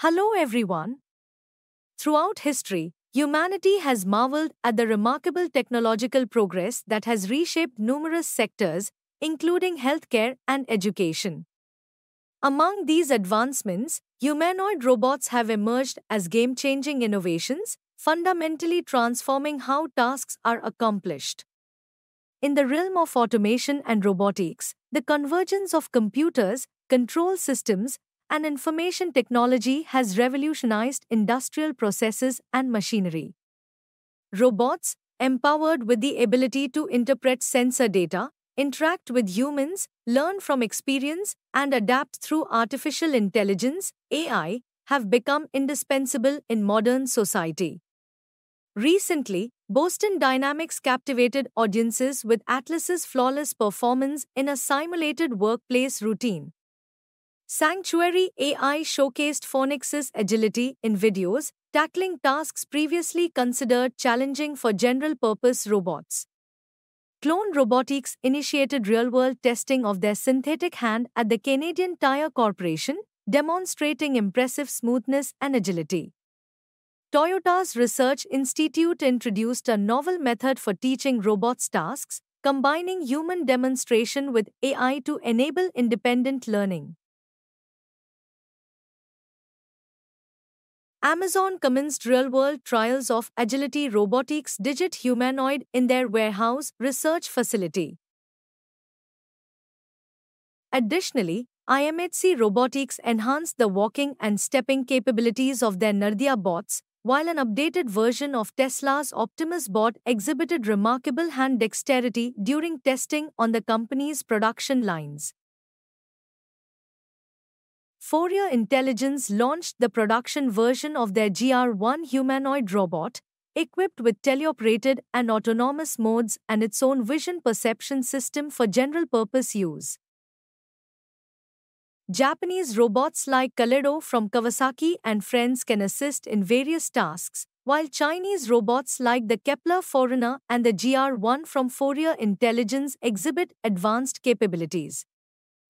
Hello, everyone. Throughout history, humanity has marveled at the remarkable technological progress that has reshaped numerous sectors, including healthcare and education. Among these advancements, humanoid robots have emerged as game changing innovations, fundamentally transforming how tasks are accomplished. In the realm of automation and robotics, the convergence of computers, control systems, and information technology has revolutionized industrial processes and machinery. Robots, empowered with the ability to interpret sensor data, interact with humans, learn from experience, and adapt through artificial intelligence AI, have become indispensable in modern society. Recently, Boston Dynamics captivated audiences with Atlas's flawless performance in a simulated workplace routine Sanctuary AI showcased Phonix's agility in videos, tackling tasks previously considered challenging for general purpose robots. Clone Robotics initiated real world testing of their synthetic hand at the Canadian Tire Corporation, demonstrating impressive smoothness and agility. Toyota's Research Institute introduced a novel method for teaching robots tasks, combining human demonstration with AI to enable independent learning. Amazon commenced real world trials of Agility Robotics Digit Humanoid in their warehouse research facility. Additionally, IMHC Robotics enhanced the walking and stepping capabilities of their Nardia bots, while an updated version of Tesla's Optimus bot exhibited remarkable hand dexterity during testing on the company's production lines. Fourier Intelligence launched the production version of their GR1 humanoid robot, equipped with teleoperated and autonomous modes and its own vision perception system for general purpose use. Japanese robots like Kaledo from Kawasaki and friends can assist in various tasks, while Chinese robots like the Kepler Foreigner and the GR1 from Fourier Intelligence exhibit advanced capabilities.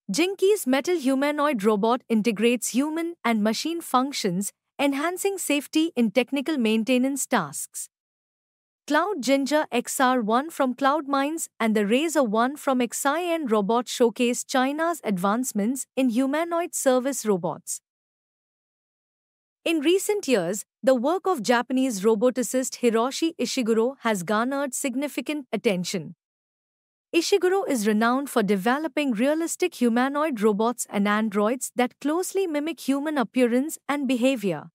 Jinky's metal humanoid robot integrates human and machine functions, enhancing safety in technical maintenance tasks. Cloud Ginger XR1 from Mines and the Razor 1 from XIN Robot showcase China's advancements in humanoid service robots. In recent years, the work of Japanese roboticist Hiroshi Ishiguro has garnered significant attention. Ishiguro is renowned for developing realistic humanoid robots and androids that closely mimic human appearance and behavior.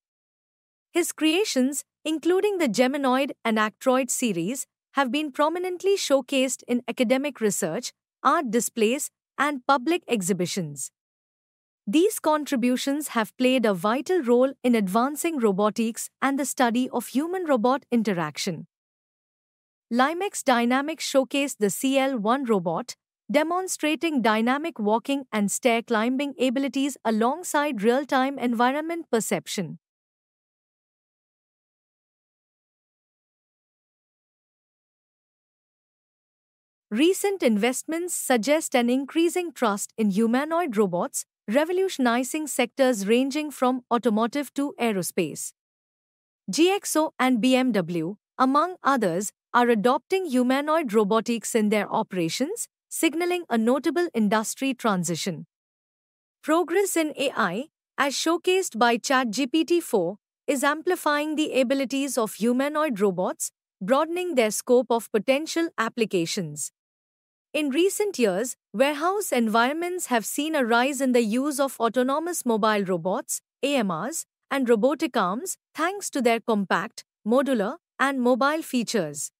His creations, including the Geminoid and Actroid series, have been prominently showcased in academic research, art displays, and public exhibitions. These contributions have played a vital role in advancing robotics and the study of human robot interaction. Limex Dynamics showcased the CL1 robot, demonstrating dynamic walking and stair climbing abilities alongside real time environment perception. Recent investments suggest an increasing trust in humanoid robots, revolutionizing sectors ranging from automotive to aerospace. GXO and BMW, among others, are adopting humanoid robotics in their operations, signaling a notable industry transition. Progress in AI, as showcased by ChatGPT 4, is amplifying the abilities of humanoid robots, broadening their scope of potential applications. In recent years, warehouse environments have seen a rise in the use of autonomous mobile robots, AMRs, and robotic arms thanks to their compact, modular, and mobile features.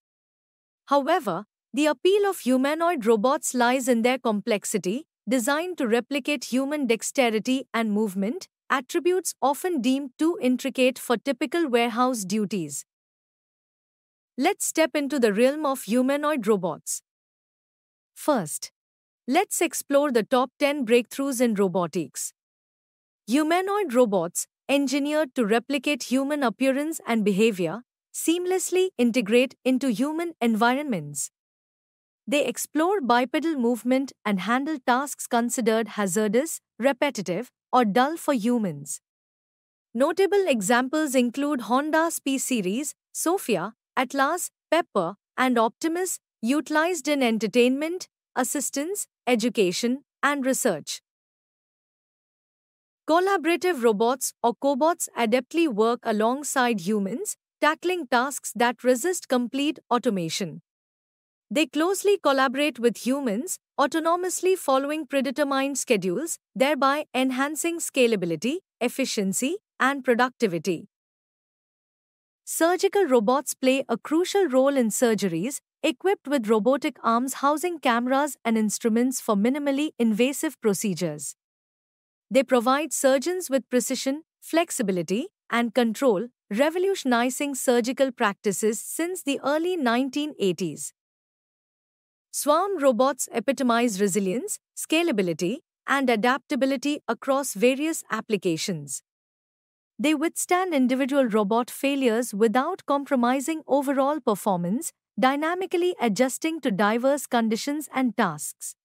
However, the appeal of humanoid robots lies in their complexity, designed to replicate human dexterity and movement, attributes often deemed too intricate for typical warehouse duties. Let's step into the realm of humanoid robots. First, let's explore the top 10 breakthroughs in robotics. Humanoid robots, engineered to replicate human appearance and behavior, seamlessly integrate into human environments. They explore bipedal movement and handle tasks considered hazardous, repetitive, or dull for humans. Notable examples include Honda's P Series, Sophia, Atlas, Pepper, and Optimus, utilized in entertainment, assistance, education, and research. Collaborative robots or cobots adeptly work alongside humans, tackling tasks that resist complete automation. They closely collaborate with humans, autonomously following predetermined schedules, thereby enhancing scalability, efficiency, and productivity. Surgical robots play a crucial role in surgeries, equipped with robotic arms housing cameras and instruments for minimally invasive procedures. They provide surgeons with precision, flexibility, and control, revolutionizing surgical practices since the early 1980s. Swan robots epitomize resilience, scalability, and adaptability across various applications. They withstand individual robot failures without compromising overall performance, dynamically adjusting to diverse conditions and tasks.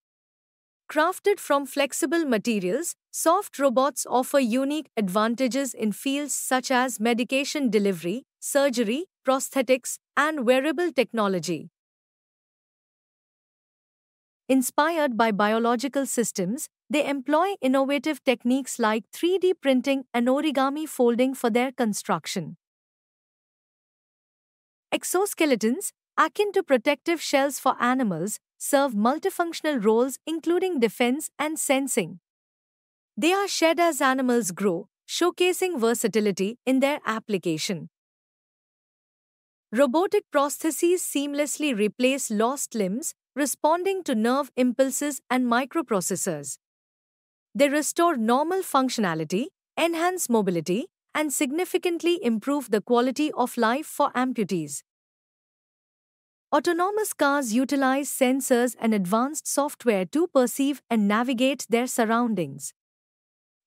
Crafted from flexible materials, soft robots offer unique advantages in fields such as medication delivery, surgery, prosthetics, and wearable technology. Inspired by biological systems, they employ innovative techniques like 3D printing and origami folding for their construction. Exoskeletons, akin to protective shells for animals, serve multifunctional roles including defense and sensing. They are shed as animals grow, showcasing versatility in their application. Robotic prostheses seamlessly replace lost limbs, responding to nerve impulses and microprocessors. They restore normal functionality, enhance mobility, and significantly improve the quality of life for amputees. Autonomous cars utilize sensors and advanced software to perceive and navigate their surroundings.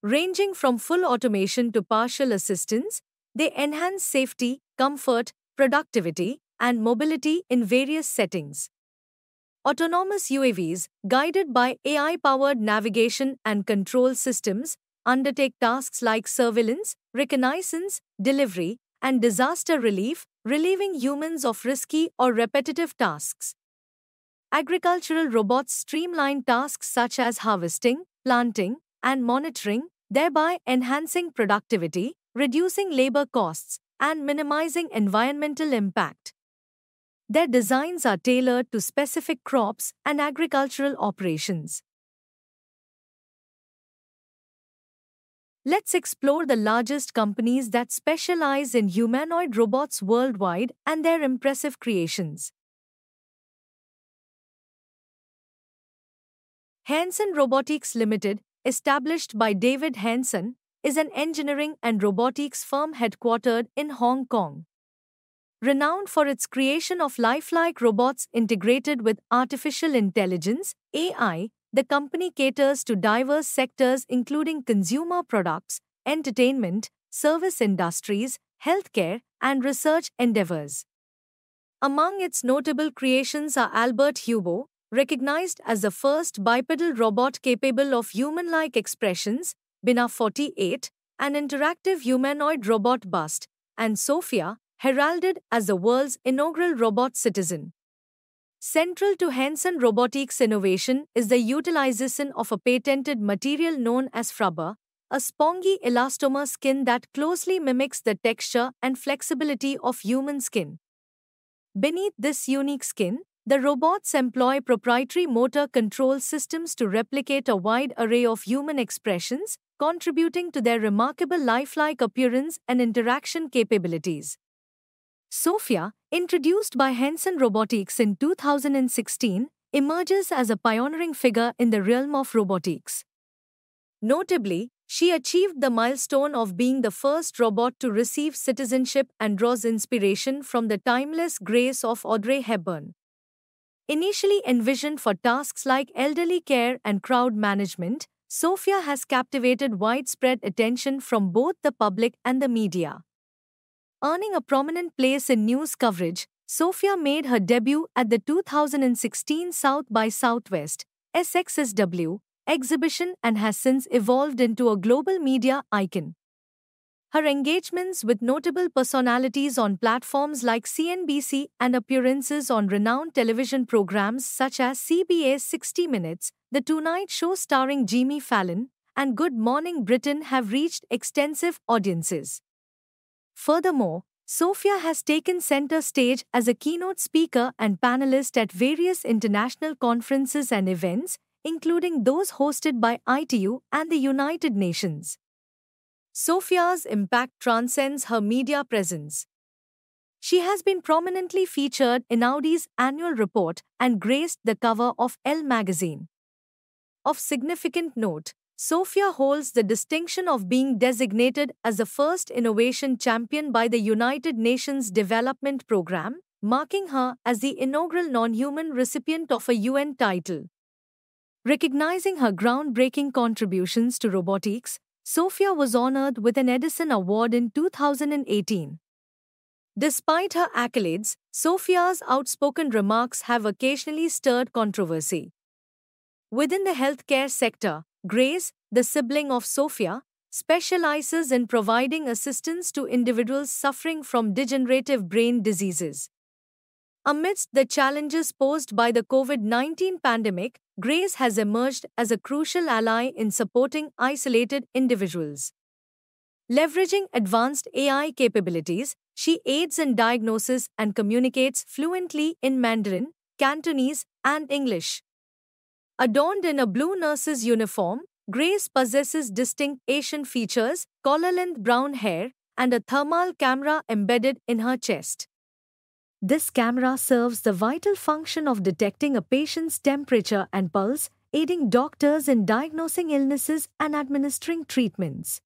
Ranging from full automation to partial assistance, they enhance safety, comfort, productivity, and mobility in various settings. Autonomous UAVs, guided by AI powered navigation and control systems, undertake tasks like surveillance, reconnaissance, delivery, and disaster relief, relieving humans of risky or repetitive tasks. Agricultural robots streamline tasks such as harvesting, planting, and monitoring, thereby enhancing productivity, reducing labor costs, and minimizing environmental impact. Their designs are tailored to specific crops and agricultural operations. Let's explore the largest companies that specialize in humanoid robots worldwide and their impressive creations. Hanson Robotics Limited, established by David Hanson, is an engineering and robotics firm headquartered in Hong Kong. Renowned for its creation of lifelike robots integrated with artificial intelligence, AI, the company caters to diverse sectors including consumer products, entertainment, service industries, healthcare, and research endeavors. Among its notable creations are Albert Hubo, recognized as the first bipedal robot capable of human like expressions, Bina 48, an interactive humanoid robot bust, and Sophia, heralded as the world's inaugural robot citizen. Central to Hanson Robotics innovation is the utilization of a patented material known as Frubber, a spongy elastomer skin that closely mimics the texture and flexibility of human skin. Beneath this unique skin, the robots employ proprietary motor control systems to replicate a wide array of human expressions, contributing to their remarkable lifelike appearance and interaction capabilities. Sophia, introduced by Henson Robotics in 2016, emerges as a pioneering figure in the realm of robotics. Notably, she achieved the milestone of being the first robot to receive citizenship and draws inspiration from the timeless grace of Audrey Hepburn. Initially envisioned for tasks like elderly care and crowd management, Sophia has captivated widespread attention from both the public and the media. Earning a prominent place in news coverage, Sophia made her debut at the 2016 South by Southwest SXSW exhibition and has since evolved into a global media icon. Her engagements with notable personalities on platforms like CNBC and appearances on renowned television programs such as CBS 60 Minutes, The Tonight Show starring Jimmy Fallon, and Good Morning Britain have reached extensive audiences. Furthermore, Sofia has taken center stage as a keynote speaker and panelist at various international conferences and events, including those hosted by ITU and the United Nations. Sofia's impact transcends her media presence. She has been prominently featured in Audi's annual report and graced the cover of Elle magazine. Of significant note, Sofia holds the distinction of being designated as the first innovation champion by the United Nations Development Programme, marking her as the inaugural non-human recipient of a UN title. Recognizing her groundbreaking contributions to robotics, Sophia was honored with an Edison Award in 2018. Despite her accolades, Sophia's outspoken remarks have occasionally stirred controversy. Within the healthcare sector, Grace, the sibling of Sophia, specializes in providing assistance to individuals suffering from degenerative brain diseases. Amidst the challenges posed by the COVID 19 pandemic, Grace has emerged as a crucial ally in supporting isolated individuals. Leveraging advanced AI capabilities, she aids in diagnosis and communicates fluently in Mandarin, Cantonese, and English. Adorned in a blue nurse's uniform, Grace possesses distinct Asian features, collar-length brown hair, and a thermal camera embedded in her chest. This camera serves the vital function of detecting a patient's temperature and pulse, aiding doctors in diagnosing illnesses and administering treatments.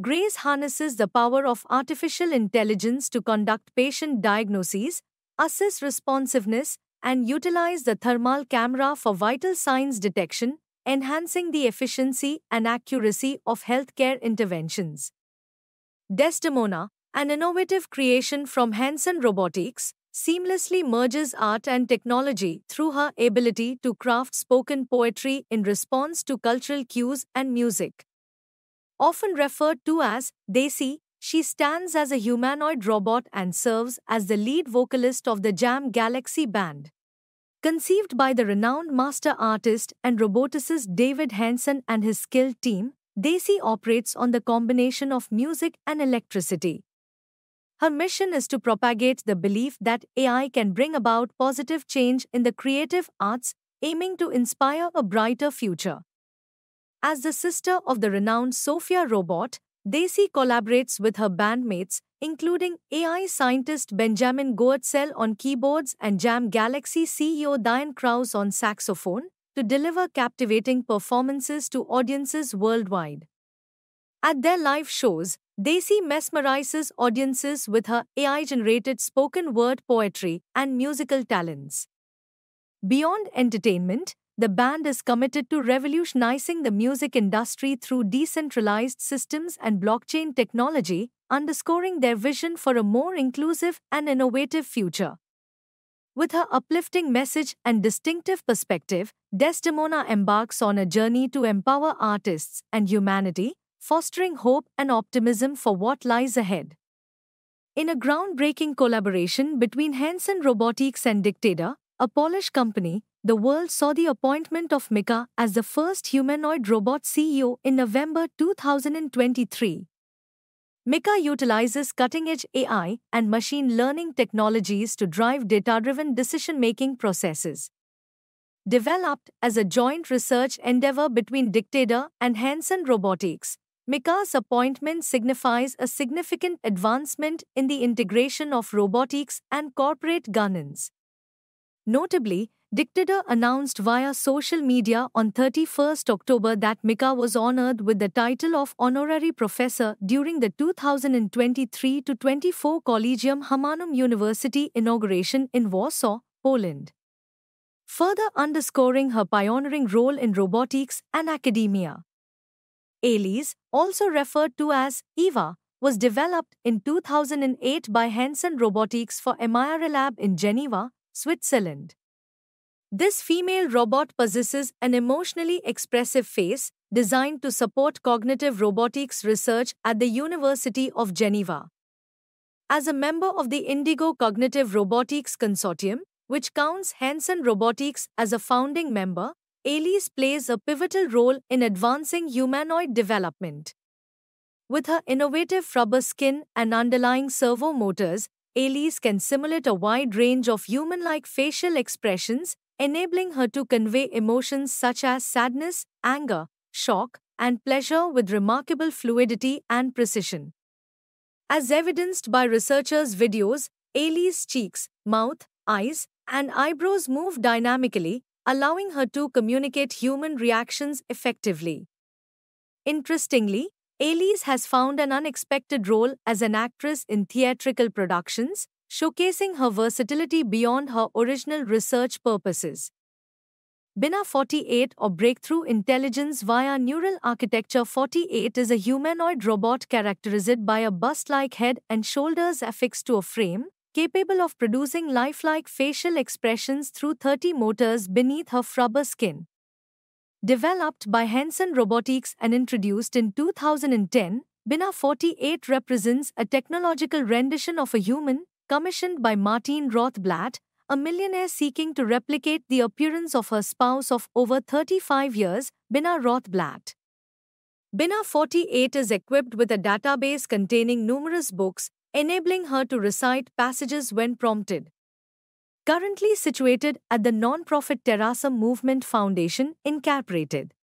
Grace harnesses the power of artificial intelligence to conduct patient diagnoses, assess responsiveness, and utilize the thermal camera for vital signs detection, enhancing the efficiency and accuracy of healthcare interventions. Desdemona, an innovative creation from Hanson Robotics, seamlessly merges art and technology through her ability to craft spoken poetry in response to cultural cues and music. Often referred to as Desi, she stands as a humanoid robot and serves as the lead vocalist of the Jam Galaxy band. Conceived by the renowned master artist and roboticist David Hanson and his skilled team, Daisy operates on the combination of music and electricity. Her mission is to propagate the belief that AI can bring about positive change in the creative arts, aiming to inspire a brighter future. As the sister of the renowned Sophia Robot, Desi collaborates with her bandmates, including AI scientist Benjamin Goetzel on keyboards and Jam Galaxy CEO Diane Krause on saxophone, to deliver captivating performances to audiences worldwide. At their live shows, Desi mesmerizes audiences with her AI generated spoken word poetry and musical talents. Beyond entertainment, the band is committed to revolutionizing the music industry through decentralized systems and blockchain technology, underscoring their vision for a more inclusive and innovative future. With her uplifting message and distinctive perspective, Desdemona embarks on a journey to empower artists and humanity, fostering hope and optimism for what lies ahead. In a groundbreaking collaboration between Hanson Robotics and Dictator, a Polish company, the world saw the appointment of Mika as the first humanoid robot CEO in November 2023. Mika utilizes cutting edge AI and machine learning technologies to drive data driven decision making processes. Developed as a joint research endeavor between Dictator and Hanson Robotics, Mika's appointment signifies a significant advancement in the integration of robotics and corporate governance. Notably, Dictator announced via social media on 31st October that Mika was honored with the title of honorary professor during the 2023-24 Collegium Hamanum University inauguration in Warsaw, Poland. Further underscoring her pioneering role in robotics and academia. ALIS, also referred to as EVA, was developed in 2008 by Hanson Robotics for MIR Lab in Geneva, Switzerland. This female robot possesses an emotionally expressive face designed to support cognitive robotics research at the University of Geneva. As a member of the Indigo Cognitive Robotics Consortium, which counts Hanson Robotics as a founding member, Elise plays a pivotal role in advancing humanoid development. With her innovative rubber skin and underlying servo motors, Elise can simulate a wide range of human like facial expressions, enabling her to convey emotions such as sadness, anger, shock, and pleasure with remarkable fluidity and precision. As evidenced by researchers' videos, Ailey's cheeks, mouth, eyes, and eyebrows move dynamically, allowing her to communicate human reactions effectively. Interestingly, Ailes has found an unexpected role as an actress in theatrical productions, showcasing her versatility beyond her original research purposes. BINA 48 or Breakthrough Intelligence via Neural Architecture 48 is a humanoid robot characterized by a bust-like head and shoulders affixed to a frame, capable of producing lifelike facial expressions through 30 motors beneath her frubber skin. Developed by Henson Robotics and introduced in 2010, BINA 48 represents a technological rendition of a human, commissioned by Martine Rothblatt, a millionaire seeking to replicate the appearance of her spouse of over 35 years, Bina Rothblatt. Bina 48 is equipped with a database containing numerous books, enabling her to recite passages when prompted. Currently situated at the non-profit Terrasa Movement Foundation, Incorporated.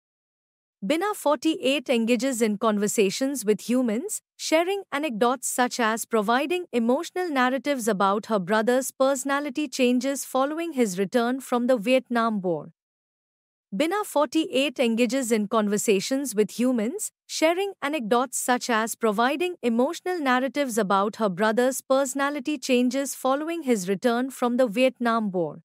Bina 48 engages in conversations with humans, sharing anecdotes such as providing emotional narratives about her brother's personality changes following his return from the Vietnam War. Bina 48 engages in conversations with humans, sharing anecdotes such as providing emotional narratives about her brother's personality changes following his return from the Vietnam War.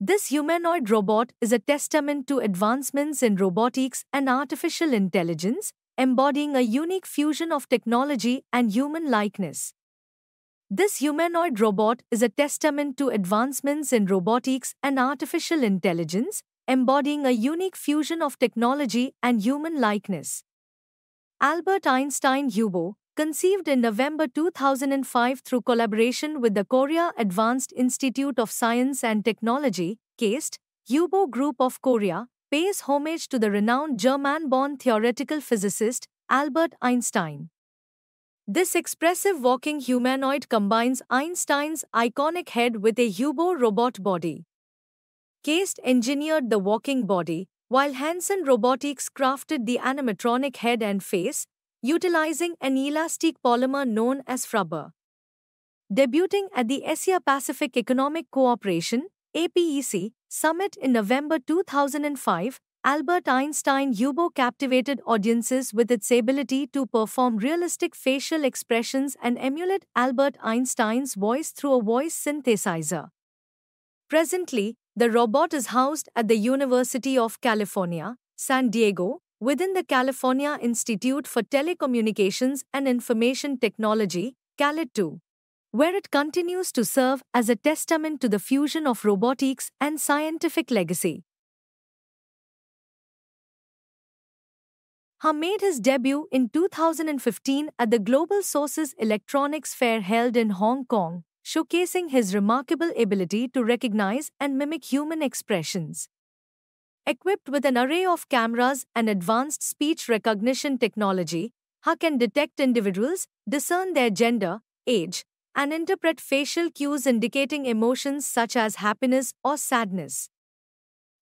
This humanoid robot is a testament to advancements in robotics and artificial intelligence, embodying a unique fusion of technology and human likeness. This humanoid robot is a testament to advancements in robotics and artificial intelligence, embodying a unique fusion of technology and human likeness. Albert Einstein Hubo, conceived in November 2005 through collaboration with the Korea Advanced Institute of Science and Technology, KAST, HUBO Group of Korea, pays homage to the renowned German born theoretical physicist Albert Einstein. This expressive walking humanoid combines Einstein's iconic head with a Hubo robot body. Case engineered the walking body, while Hanson Robotics crafted the animatronic head and face, utilizing an elastic polymer known as rubber. Debuting at the Asia Pacific Economic Cooperation APEC Summit in November 2005, Albert Einstein Yubo captivated audiences with its ability to perform realistic facial expressions and emulate Albert Einstein's voice through a voice synthesizer. Presently, the robot is housed at the University of California, San Diego, within the California Institute for Telecommunications and Information Technology, CALIT2 where it continues to serve as a testament to the fusion of robotics and scientific legacy. Ha made his debut in 2015 at the Global Sources Electronics Fair held in Hong Kong, showcasing his remarkable ability to recognize and mimic human expressions. Equipped with an array of cameras and advanced speech recognition technology, Ha can detect individuals, discern their gender, age, and interpret facial cues indicating emotions such as happiness or sadness.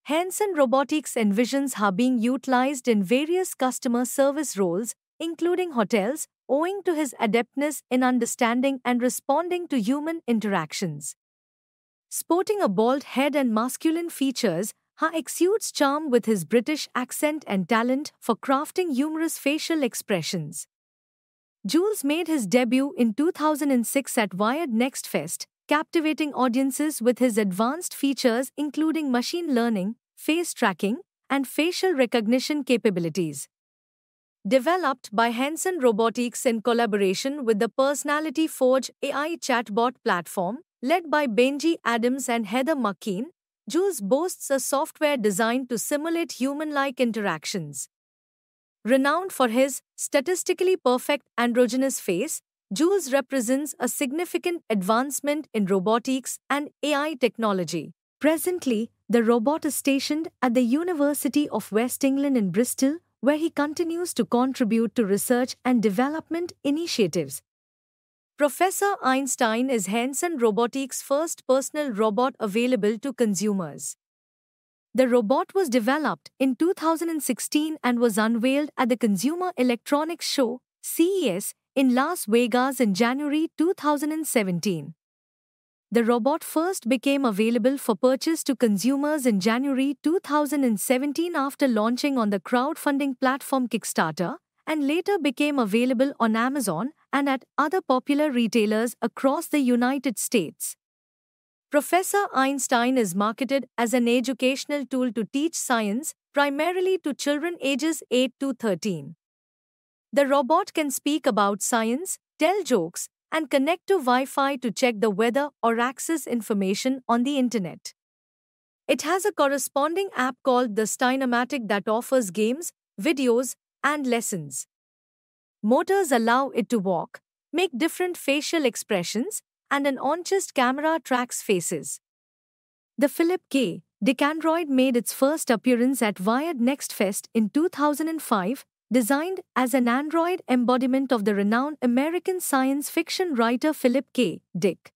Henson Robotics envisions her being utilized in various customer service roles, including hotels, owing to his adeptness in understanding and responding to human interactions. Sporting a bald head and masculine features, Ha exudes charm with his British accent and talent for crafting humorous facial expressions. Jules made his debut in 2006 at Wired Next Fest, captivating audiences with his advanced features including machine learning, face tracking, and facial recognition capabilities. Developed by Henson Robotics in collaboration with the Personality Forge AI chatbot platform, led by Benji Adams and Heather McKean, Jules boasts a software designed to simulate human like interactions. Renowned for his statistically perfect androgynous face, Jules represents a significant advancement in robotics and AI technology. Presently, the robot is stationed at the University of West England in Bristol, where he continues to contribute to research and development initiatives. Professor Einstein is Henson Robotics' first personal robot available to consumers. The robot was developed in 2016 and was unveiled at the Consumer Electronics Show, CES, in Las Vegas in January 2017. The robot first became available for purchase to consumers in January 2017 after launching on the crowdfunding platform Kickstarter and later became available on Amazon and at other popular retailers across the United States. Professor Einstein is marketed as an educational tool to teach science, primarily to children ages 8 to 13. The robot can speak about science, tell jokes, and connect to Wi Fi to check the weather or access information on the internet. It has a corresponding app called the Steinomatic that offers games, videos, and lessons. Motors allow it to walk, make different facial expressions, and an on-chest camera tracks faces. The Philip K. Dick Android made its first appearance at Wired Next Fest in 2005, designed as an android embodiment of the renowned American science fiction writer Philip K. Dick.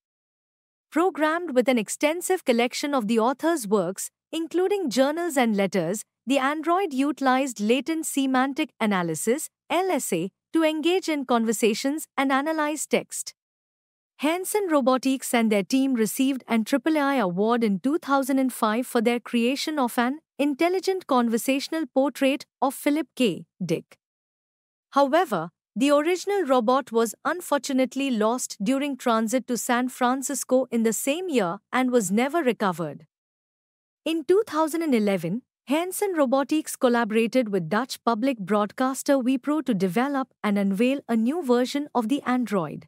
Programmed with an extensive collection of the author's works, including journals and letters, the android utilized latent semantic analysis, LSA, to engage in conversations and analyze text. Hanson Robotics and their team received an AAA award in 2005 for their creation of an intelligent conversational portrait of Philip K. Dick. However, the original robot was unfortunately lost during transit to San Francisco in the same year and was never recovered. In 2011, Hanson Robotics collaborated with Dutch public broadcaster Wipro to develop and unveil a new version of the android.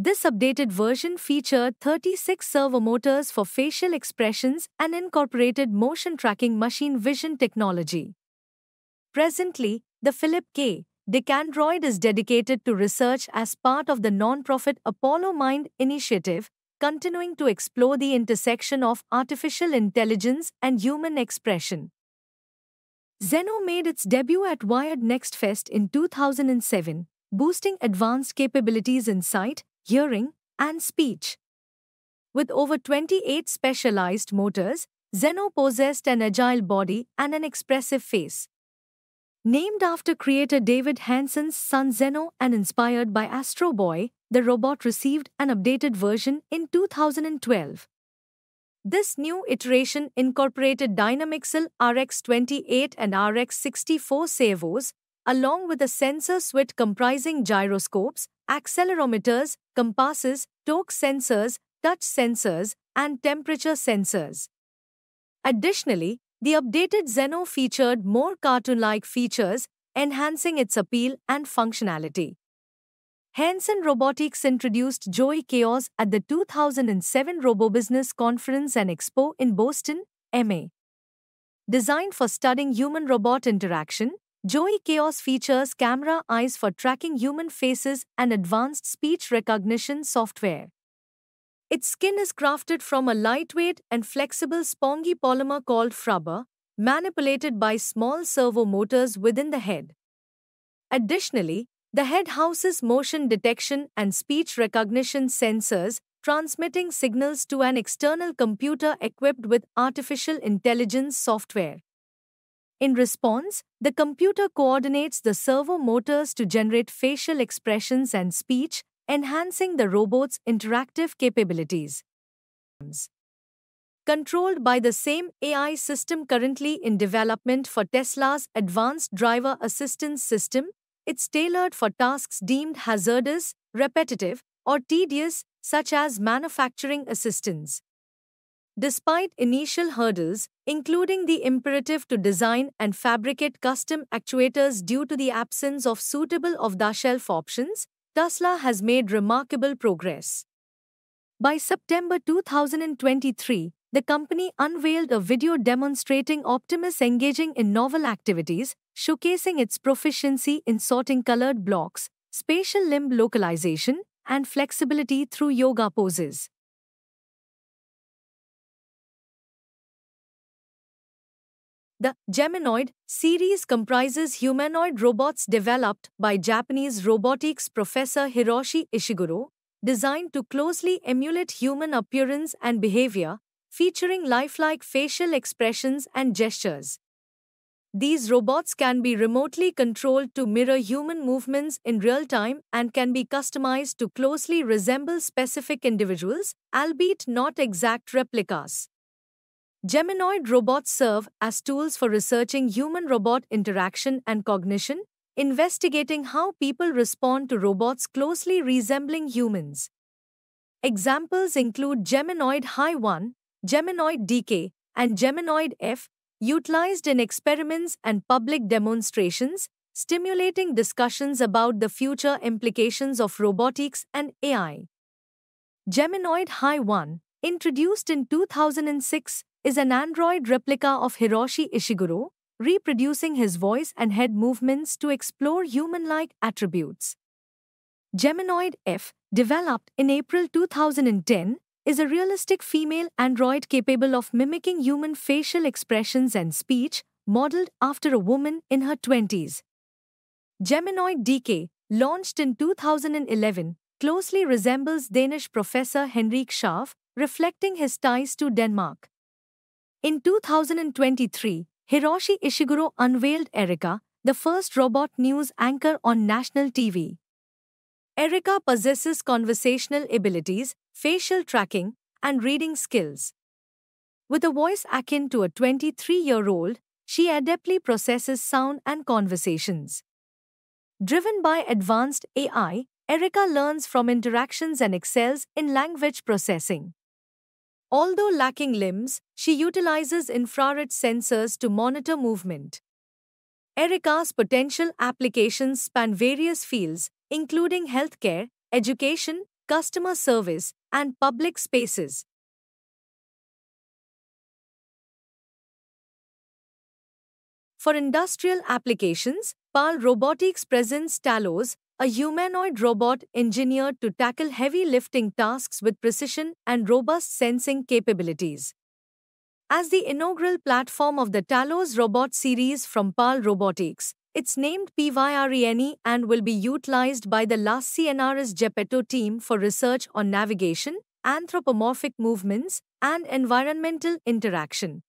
This updated version featured 36 servo motors for facial expressions and incorporated motion tracking machine vision technology. Presently, the Philip K. Dick Android is dedicated to research as part of the nonprofit Apollo Mind initiative, continuing to explore the intersection of artificial intelligence and human expression. Zeno made its debut at Wired Next Fest in 2007, boosting advanced capabilities in sight, hearing, and speech. With over 28 specialized motors, Zeno possessed an agile body and an expressive face. Named after creator David Hansen's son Zeno and inspired by Astro Boy, the robot received an updated version in 2012. This new iteration incorporated Dynamixel RX28 and RX64 servos, along with a sensor suite comprising gyroscopes, accelerometers, compasses, torque sensors, touch sensors, and temperature sensors. Additionally, the updated Zeno featured more cartoon like features, enhancing its appeal and functionality. Hanson Robotics introduced Joy Chaos at the 2007 RoboBusiness Conference and Expo in Boston, MA. Designed for studying human robot interaction, Joey Chaos features camera eyes for tracking human faces and advanced speech recognition software. Its skin is crafted from a lightweight and flexible spongy polymer called frubber, manipulated by small servo motors within the head. Additionally, the head houses motion detection and speech recognition sensors, transmitting signals to an external computer equipped with artificial intelligence software. In response, the computer coordinates the servo motors to generate facial expressions and speech, enhancing the robot's interactive capabilities. Controlled by the same AI system currently in development for Tesla's Advanced Driver Assistance System, it's tailored for tasks deemed hazardous, repetitive, or tedious, such as manufacturing assistance. Despite initial hurdles, including the imperative to design and fabricate custom actuators due to the absence of suitable off-the-shelf options, Tesla has made remarkable progress. By September 2023, the company unveiled a video demonstrating Optimus engaging in novel activities, showcasing its proficiency in sorting colored blocks, spatial limb localization, and flexibility through yoga poses. The Geminoid series comprises humanoid robots developed by Japanese robotics professor Hiroshi Ishiguro, designed to closely emulate human appearance and behavior, featuring lifelike facial expressions and gestures. These robots can be remotely controlled to mirror human movements in real time and can be customized to closely resemble specific individuals, albeit not exact replicas. Geminoid robots serve as tools for researching human robot interaction and cognition, investigating how people respond to robots closely resembling humans. Examples include Geminoid High 1, Geminoid DK, and Geminoid F, utilized in experiments and public demonstrations, stimulating discussions about the future implications of robotics and AI. Geminoid High 1, introduced in 2006, is an android replica of Hiroshi Ishiguro, reproducing his voice and head movements to explore human like attributes. Geminoid F, developed in April 2010, is a realistic female android capable of mimicking human facial expressions and speech, modeled after a woman in her 20s. Geminoid DK, launched in 2011, closely resembles Danish professor Henrik Schaaf, reflecting his ties to Denmark. In 2023, Hiroshi Ishiguro unveiled Erika, the first robot news anchor on national TV. Erika possesses conversational abilities, facial tracking, and reading skills. With a voice akin to a 23 year old, she adeptly processes sound and conversations. Driven by advanced AI, Erika learns from interactions and excels in language processing. Although lacking limbs, she utilizes infrared sensors to monitor movement. Erica's potential applications span various fields, including healthcare, education, customer service, and public spaces. For industrial applications, PAL Robotics presents Talos, a humanoid robot engineered to tackle heavy lifting tasks with precision and robust sensing capabilities. As the inaugural platform of the Talos robot series from PAL Robotics, it's named PYRENE and will be utilized by the last CNRS Geppetto team for research on navigation, anthropomorphic movements, and environmental interaction.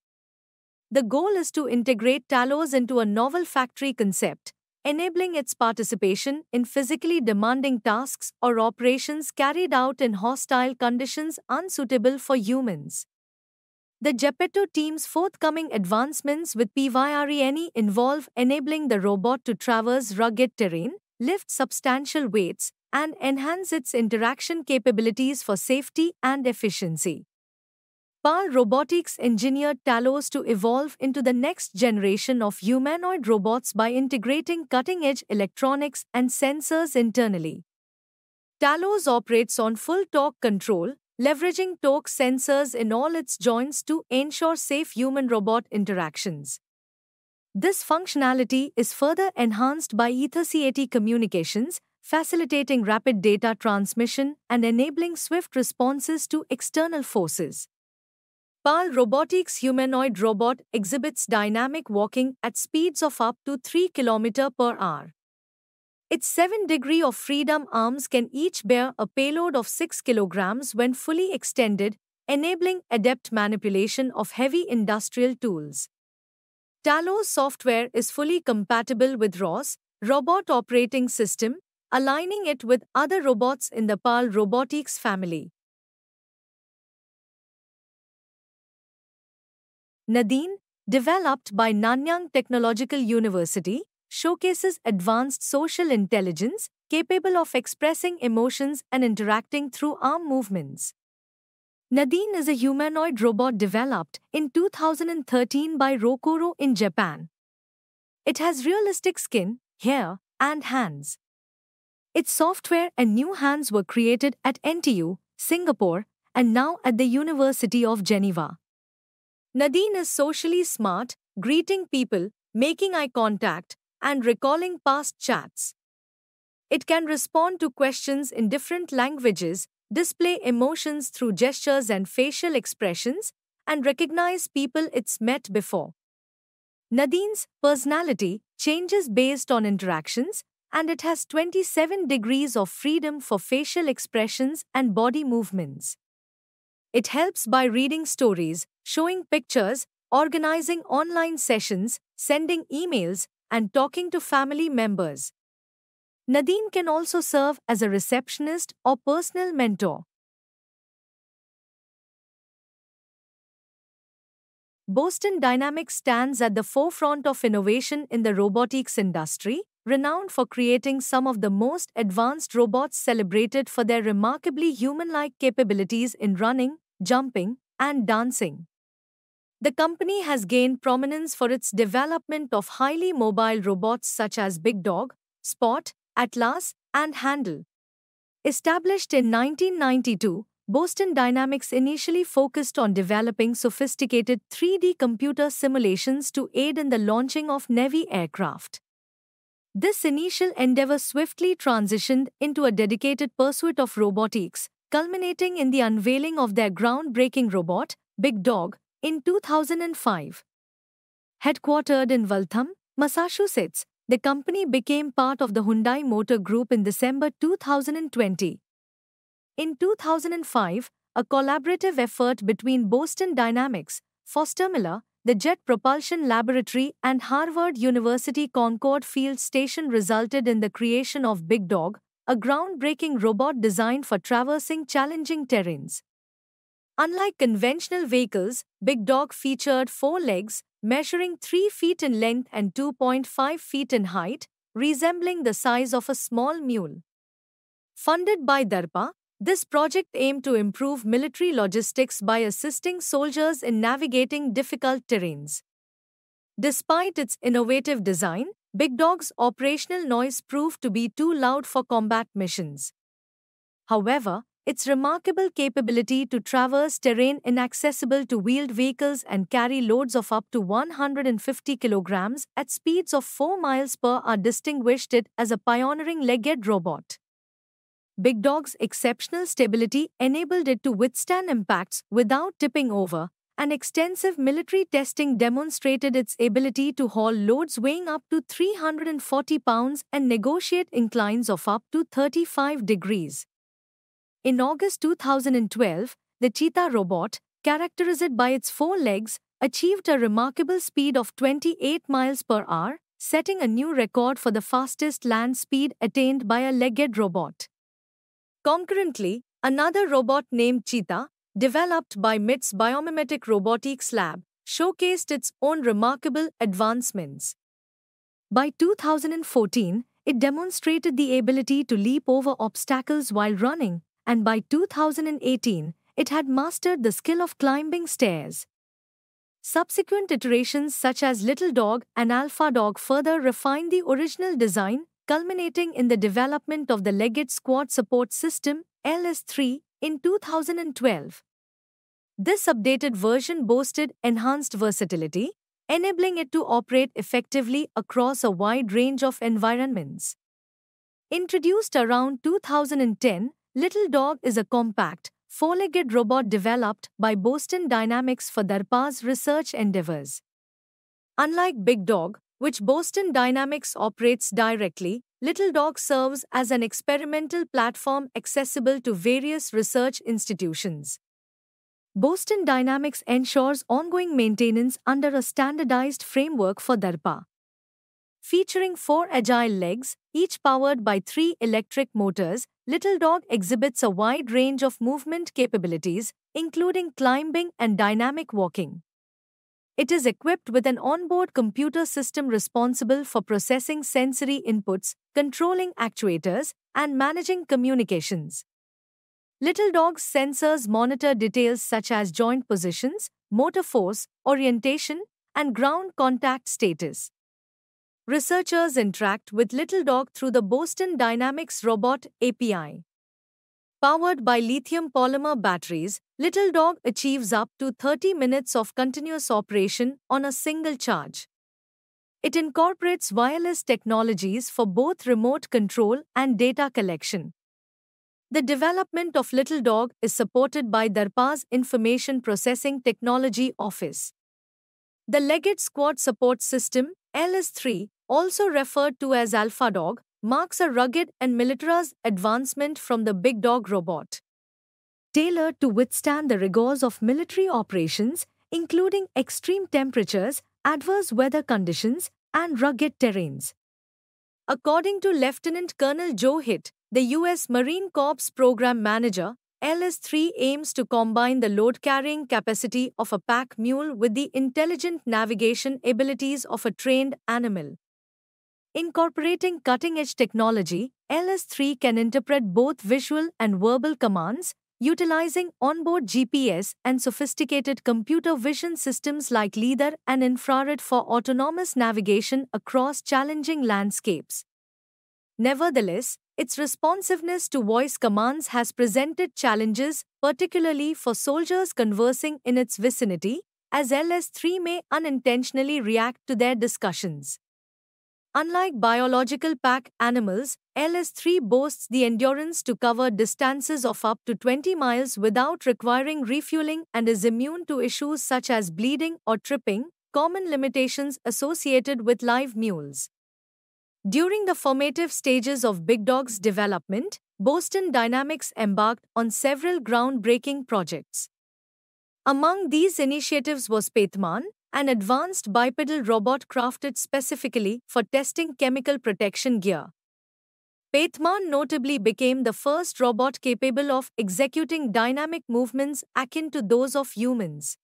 The goal is to integrate Talos into a novel factory concept enabling its participation in physically demanding tasks or operations carried out in hostile conditions unsuitable for humans. The Geppetto team's forthcoming advancements with PYRENE involve enabling the robot to traverse rugged terrain, lift substantial weights, and enhance its interaction capabilities for safety and efficiency. Par Robotics engineered Talos to evolve into the next generation of humanoid robots by integrating cutting edge electronics and sensors internally. Talos operates on full torque control, leveraging torque sensors in all its joints to ensure safe human robot interactions. This functionality is further enhanced by EtherCAT communications, facilitating rapid data transmission and enabling swift responses to external forces. PAL Robotics humanoid robot exhibits dynamic walking at speeds of up to 3 km per hour. Its 7 degree of freedom arms can each bear a payload of 6 kg when fully extended, enabling adept manipulation of heavy industrial tools. Talos software is fully compatible with ROS, Robot Operating System, aligning it with other robots in the PAL Robotics family. Nadine, developed by Nanyang Technological University, showcases advanced social intelligence capable of expressing emotions and interacting through arm movements. Nadine is a humanoid robot developed in 2013 by Rokoro in Japan. It has realistic skin, hair, and hands. Its software and new hands were created at NTU, Singapore, and now at the University of Geneva. Nadine is socially smart, greeting people, making eye contact, and recalling past chats. It can respond to questions in different languages, display emotions through gestures and facial expressions, and recognize people it's met before. Nadine's personality changes based on interactions, and it has 27 degrees of freedom for facial expressions and body movements. It helps by reading stories, showing pictures, organizing online sessions, sending emails, and talking to family members. Nadine can also serve as a receptionist or personal mentor. Boston Dynamics stands at the forefront of innovation in the robotics industry, renowned for creating some of the most advanced robots celebrated for their remarkably human-like capabilities in running, jumping, and dancing. The company has gained prominence for its development of highly mobile robots such as Big Dog, Spot, Atlas, and Handle. Established in 1992, Boston Dynamics initially focused on developing sophisticated 3D computer simulations to aid in the launching of Navy aircraft. This initial endeavor swiftly transitioned into a dedicated pursuit of robotics, culminating in the unveiling of their groundbreaking robot, Big Dog, in 2005. Headquartered in Waltham, Massachusetts, the company became part of the Hyundai Motor Group in December 2020. In 2005, a collaborative effort between Boston Dynamics, Foster Miller, the Jet Propulsion Laboratory and Harvard University Concord Field Station resulted in the creation of Big Dog, a groundbreaking robot designed for traversing challenging terrains. Unlike conventional vehicles, Big Dog featured four legs, measuring 3 feet in length and 2.5 feet in height, resembling the size of a small mule. Funded by DARPA, this project aimed to improve military logistics by assisting soldiers in navigating difficult terrains. Despite its innovative design, Big Dog's operational noise proved to be too loud for combat missions. However, its remarkable capability to traverse terrain inaccessible to wheeled vehicles and carry loads of up to 150 kilograms at speeds of 4 miles per hour distinguished it as a pioneering legged robot. Big Dog's exceptional stability enabled it to withstand impacts without tipping over, and extensive military testing demonstrated its ability to haul loads weighing up to 340 pounds and negotiate inclines of up to 35 degrees. In August 2012, the Cheetah robot, characterized by its four legs, achieved a remarkable speed of 28 miles per hour, setting a new record for the fastest land speed attained by a legged robot. Concurrently, another robot named Cheetah, developed by MIT's Biomimetic Robotics Lab, showcased its own remarkable advancements. By 2014, it demonstrated the ability to leap over obstacles while running, and by 2018, it had mastered the skill of climbing stairs. Subsequent iterations such as Little Dog and Alpha Dog further refined the original design culminating in the development of the Leggett Squad Support System LS3 in 2012. This updated version boasted enhanced versatility, enabling it to operate effectively across a wide range of environments. Introduced around 2010, Little Dog is a compact, four legged robot developed by Boston Dynamics for DARPA's research endeavors. Unlike Big Dog, which Boston Dynamics operates directly, Little Dog serves as an experimental platform accessible to various research institutions. Boston Dynamics ensures ongoing maintenance under a standardized framework for DARPA. Featuring four agile legs, each powered by three electric motors, Little Dog exhibits a wide range of movement capabilities, including climbing and dynamic walking. It is equipped with an onboard computer system responsible for processing sensory inputs, controlling actuators, and managing communications. Little Dog's sensors monitor details such as joint positions, motor force, orientation, and ground contact status. Researchers interact with Little Dog through the Boston Dynamics Robot API. Powered by lithium polymer batteries, Little Dog achieves up to 30 minutes of continuous operation on a single charge. It incorporates wireless technologies for both remote control and data collection. The development of Little Dog is supported by DARPA's Information Processing Technology Office. The Legged Squad Support System, LS3, also referred to as Alpha Dog, marks a rugged and militarized advancement from the big dog robot. Tailored to withstand the rigors of military operations, including extreme temperatures, adverse weather conditions, and rugged terrains. According to Lieutenant Colonel Joe Hitt, the U.S. Marine Corps Program Manager, LS3 aims to combine the load carrying capacity of a pack mule with the intelligent navigation abilities of a trained animal. Incorporating cutting-edge technology, LS3 can interpret both visual and verbal commands, utilizing onboard GPS and sophisticated computer vision systems like LIDAR and infrared for autonomous navigation across challenging landscapes. Nevertheless, its responsiveness to voice commands has presented challenges, particularly for soldiers conversing in its vicinity, as LS3 may unintentionally react to their discussions. Unlike biological pack animals, LS3 boasts the endurance to cover distances of up to 20 miles without requiring refueling and is immune to issues such as bleeding or tripping, common limitations associated with live mules. During the formative stages of Big Dog's development, Boston Dynamics embarked on several groundbreaking projects. Among these initiatives was Pathman, an advanced bipedal robot crafted specifically for testing chemical protection gear. Paithman notably became the first robot capable of executing dynamic movements akin to those of humans.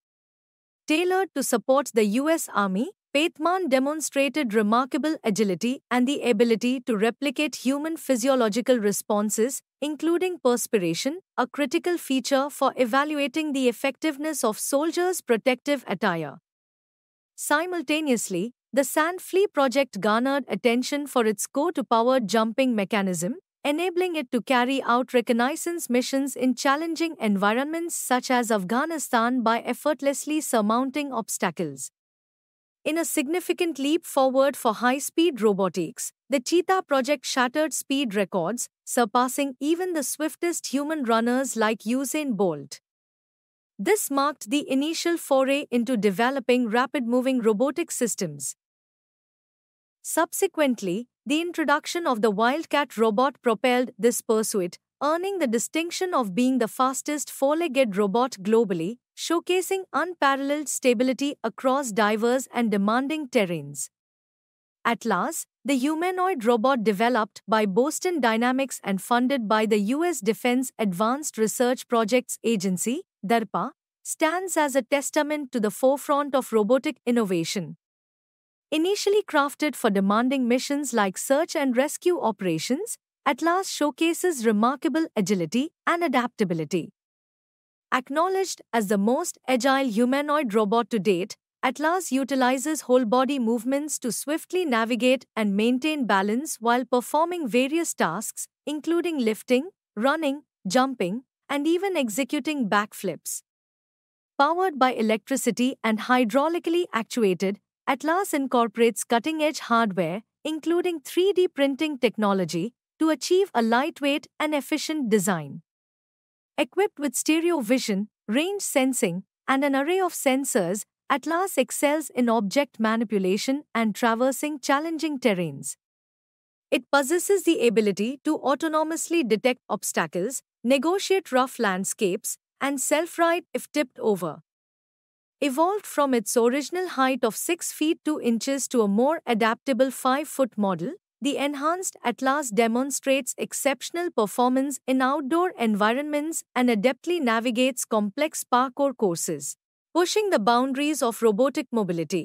Tailored to support the US Army, Paithman demonstrated remarkable agility and the ability to replicate human physiological responses, including perspiration, a critical feature for evaluating the effectiveness of soldiers' protective attire. Simultaneously, the Sand Flea project garnered attention for its core to power jumping mechanism, enabling it to carry out reconnaissance missions in challenging environments such as Afghanistan by effortlessly surmounting obstacles. In a significant leap forward for high speed robotics, the Cheetah project shattered speed records, surpassing even the swiftest human runners like Usain Bolt. This marked the initial foray into developing rapid moving robotic systems. Subsequently, the introduction of the Wildcat robot propelled this pursuit, earning the distinction of being the fastest four legged robot globally, showcasing unparalleled stability across diverse and demanding terrains. Atlas, the humanoid robot developed by Boston Dynamics and funded by the U.S. Defense Advanced Research Projects Agency, DARPA, stands as a testament to the forefront of robotic innovation. Initially crafted for demanding missions like search and rescue operations, Atlas showcases remarkable agility and adaptability. Acknowledged as the most agile humanoid robot to date, Atlas utilizes whole body movements to swiftly navigate and maintain balance while performing various tasks, including lifting, running, jumping, and even executing backflips. Powered by electricity and hydraulically actuated, Atlas incorporates cutting edge hardware, including 3D printing technology, to achieve a lightweight and efficient design. Equipped with stereo vision, range sensing, and an array of sensors, Atlas excels in object manipulation and traversing challenging terrains. It possesses the ability to autonomously detect obstacles, negotiate rough landscapes, and self right if tipped over. Evolved from its original height of 6 feet 2 inches to a more adaptable 5 foot model, the enhanced Atlas demonstrates exceptional performance in outdoor environments and adeptly navigates complex parkour courses, pushing the boundaries of robotic mobility.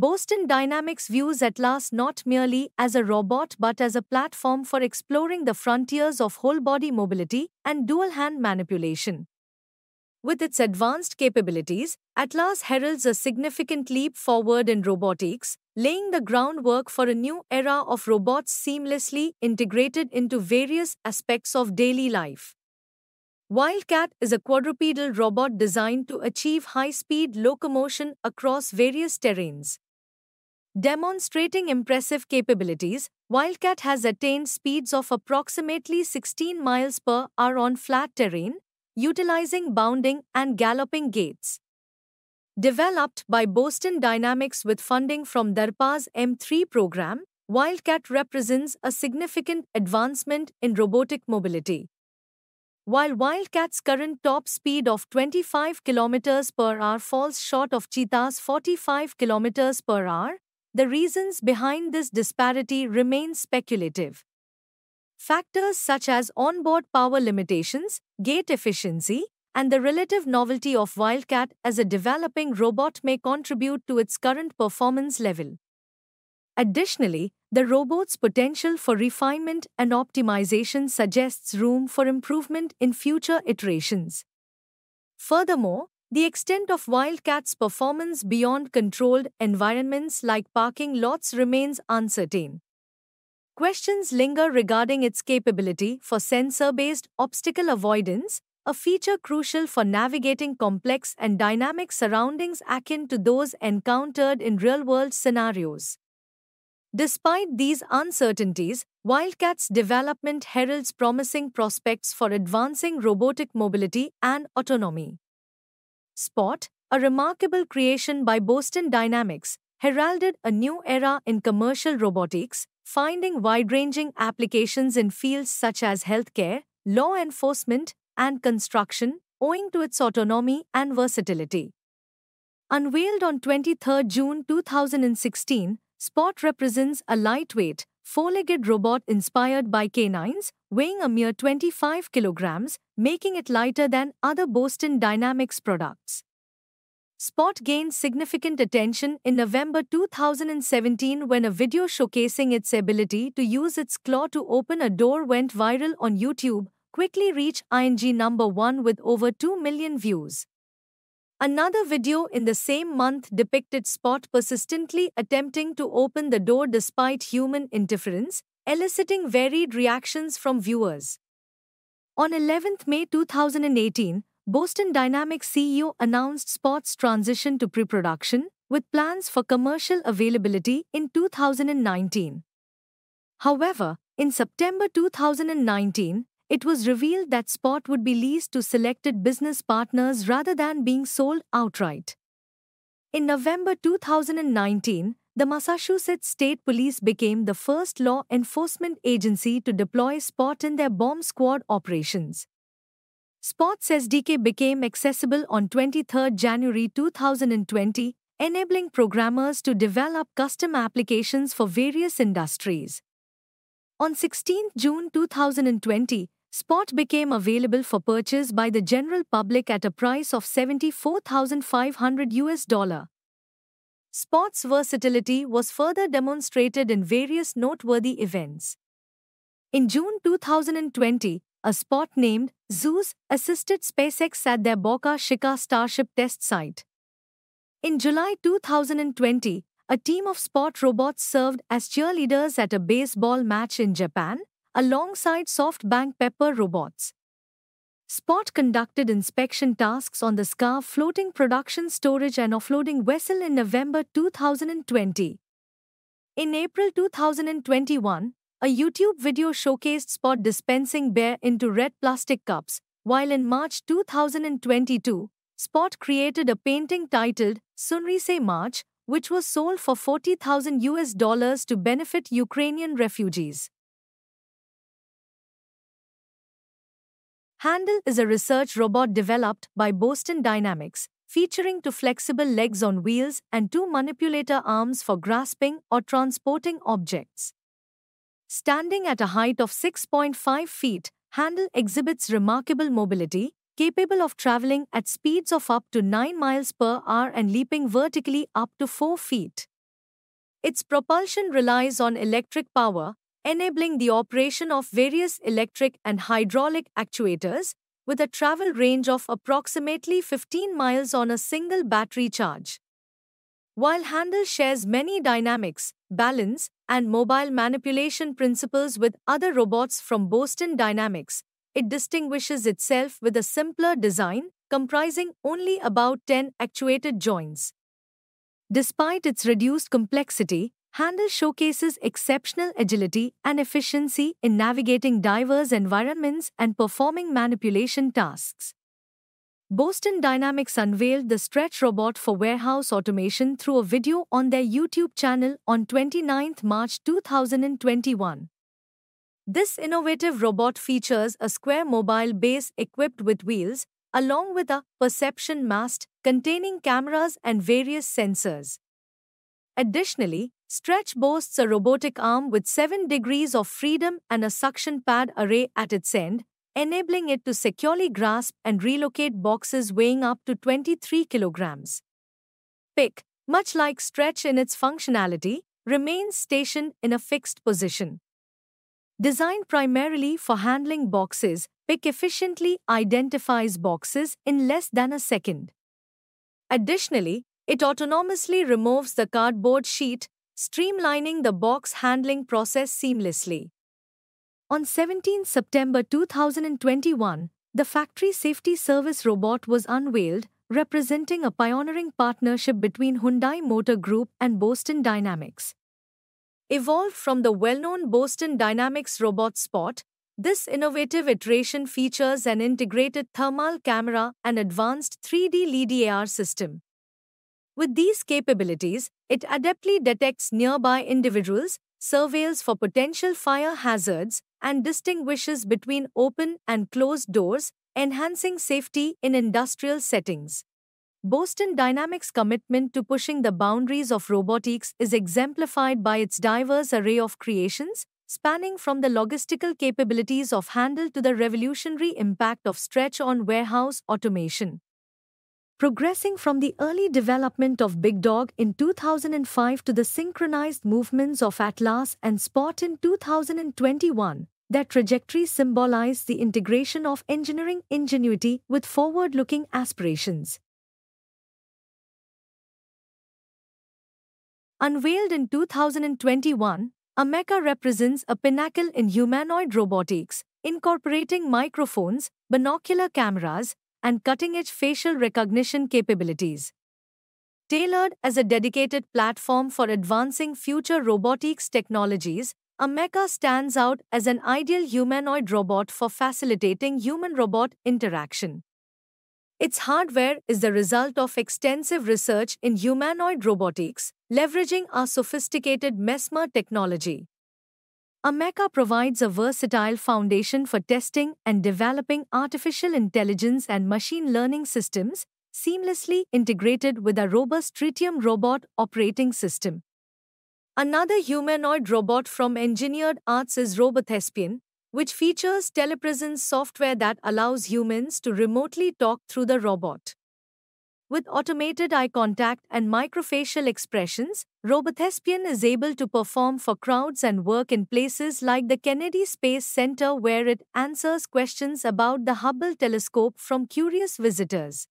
Boston Dynamics views Atlas not merely as a robot but as a platform for exploring the frontiers of whole body mobility and dual hand manipulation. With its advanced capabilities, Atlas heralds a significant leap forward in robotics, laying the groundwork for a new era of robots seamlessly integrated into various aspects of daily life. Wildcat is a quadrupedal robot designed to achieve high speed locomotion across various terrains. Demonstrating impressive capabilities, Wildcat has attained speeds of approximately 16 miles per hour on flat terrain, utilizing bounding and galloping gaits. Developed by Boston Dynamics with funding from DARPA's M3 program, Wildcat represents a significant advancement in robotic mobility. While Wildcat's current top speed of 25 km per hour falls short of Cheetah's 45 km per hour, the reasons behind this disparity remain speculative. Factors such as onboard power limitations, gate efficiency, and the relative novelty of Wildcat as a developing robot may contribute to its current performance level. Additionally, the robot's potential for refinement and optimization suggests room for improvement in future iterations. Furthermore, the extent of wildcats' performance beyond controlled environments like parking lots remains uncertain. Questions linger regarding its capability for sensor based obstacle avoidance, a feature crucial for navigating complex and dynamic surroundings akin to those encountered in real world scenarios. Despite these uncertainties, Wildcat's development heralds promising prospects for advancing robotic mobility and autonomy. Spot, a remarkable creation by Boston Dynamics, heralded a new era in commercial robotics, finding wide ranging applications in fields such as healthcare, law enforcement, and construction, owing to its autonomy and versatility. Unveiled on 23 June 2016, Spot represents a lightweight, four-legged robot inspired by canines, weighing a mere 25 kilograms, making it lighter than other Boston Dynamics products. Spot gained significant attention in November 2017 when a video showcasing its ability to use its claw to open a door went viral on YouTube, quickly reached ING number 1 with over 2 million views. Another video in the same month depicted Spot persistently attempting to open the door despite human interference, eliciting varied reactions from viewers. On 11 May 2018, Boston Dynamics CEO announced Spot's transition to pre production, with plans for commercial availability in 2019. However, in September 2019, it was revealed that Spot would be leased to selected business partners rather than being sold outright. In November 2019, the Massachusetts State Police became the first law enforcement agency to deploy Spot in their bomb squad operations. Spot's SDK became accessible on 23 January 2020, enabling programmers to develop custom applications for various industries. On 16 June 2020, Spot became available for purchase by the general public at a price of 74,500 US dollar. Spot's versatility was further demonstrated in various noteworthy events. In June 2020, a spot named Zeus assisted SpaceX at their Boca Chica Starship test site. In July 2020, a team of spot robots served as cheerleaders at a baseball match in Japan, alongside SoftBank Pepper robots. Spot conducted inspection tasks on the SCAR floating production storage and offloading vessel in November 2020. In April 2021, a YouTube video showcased Spot dispensing beer into red plastic cups, while in March 2022, Spot created a painting titled Sunrise March, which was sold for 40,000 US dollars to benefit Ukrainian refugees. Handle is a research robot developed by Boston Dynamics, featuring two flexible legs on wheels and two manipulator arms for grasping or transporting objects. Standing at a height of 6.5 feet, Handle exhibits remarkable mobility, capable of traveling at speeds of up to 9 miles per hour and leaping vertically up to 4 feet. Its propulsion relies on electric power, enabling the operation of various electric and hydraulic actuators with a travel range of approximately 15 miles on a single battery charge. While Handle shares many dynamics, balance, and mobile manipulation principles with other robots from Boston Dynamics, it distinguishes itself with a simpler design comprising only about 10 actuated joints. Despite its reduced complexity, Handle showcases exceptional agility and efficiency in navigating diverse environments and performing manipulation tasks. Boston Dynamics unveiled the Stretch robot for warehouse automation through a video on their YouTube channel on 29 March 2021. This innovative robot features a square mobile base equipped with wheels, along with a perception mast containing cameras and various sensors. Additionally, Stretch boasts a robotic arm with 7 degrees of freedom and a suction pad array at its end, enabling it to securely grasp and relocate boxes weighing up to 23 kilograms. Pick, much like Stretch in its functionality, remains stationed in a fixed position. Designed primarily for handling boxes, Pick efficiently identifies boxes in less than a second. Additionally, it autonomously removes the cardboard sheet streamlining the box handling process seamlessly. On 17 September 2021, the Factory Safety Service robot was unveiled, representing a pioneering partnership between Hyundai Motor Group and Boston Dynamics. Evolved from the well known Boston Dynamics robot Spot, this innovative iteration features an integrated thermal camera and advanced 3D LiDAR system. With these capabilities, it adeptly detects nearby individuals, surveils for potential fire hazards, and distinguishes between open and closed doors, enhancing safety in industrial settings. Boston Dynamics' commitment to pushing the boundaries of robotics is exemplified by its diverse array of creations, spanning from the logistical capabilities of Handle to the revolutionary impact of Stretch on warehouse automation progressing from the early development of Big Dog in 2005 to the synchronized movements of Atlas and Spot in 2021. Their trajectory symbolized the integration of engineering ingenuity with forward-looking aspirations. Unveiled in 2021, Ameca represents a pinnacle in humanoid robotics, incorporating microphones, binocular cameras, and cutting edge facial recognition capabilities. Tailored as a dedicated platform for advancing future robotics technologies, Ameca stands out as an ideal humanoid robot for facilitating human robot interaction. Its hardware is the result of extensive research in humanoid robotics, leveraging our sophisticated MESMER technology. Ameca provides a versatile foundation for testing and developing artificial intelligence and machine learning systems, seamlessly integrated with a robust Tritium robot operating system. Another humanoid robot from Engineered Arts is Robothespian, which features telepresence software that allows humans to remotely talk through the robot. With automated eye contact and microfacial expressions, Robothespian is able to perform for crowds and work in places like the Kennedy Space Center where it answers questions about the Hubble telescope from curious visitors.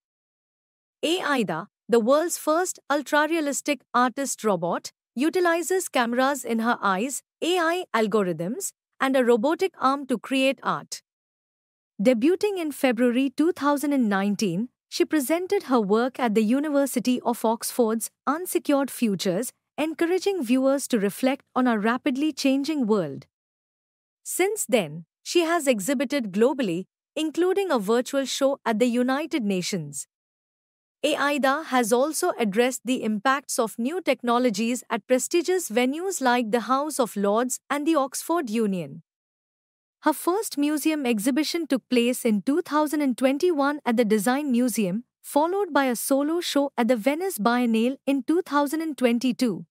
AIDA, the world's first ultra-realistic artist robot, utilizes cameras in her eyes, AI algorithms, and a robotic arm to create art. Debuting in February 2019, she presented her work at the University of Oxford's Unsecured Futures, encouraging viewers to reflect on our rapidly changing world. Since then, she has exhibited globally, including a virtual show at the United Nations. AIDA has also addressed the impacts of new technologies at prestigious venues like the House of Lords and the Oxford Union. Her first museum exhibition took place in 2021 at the Design Museum, followed by a solo show at the Venice Biennale in 2022.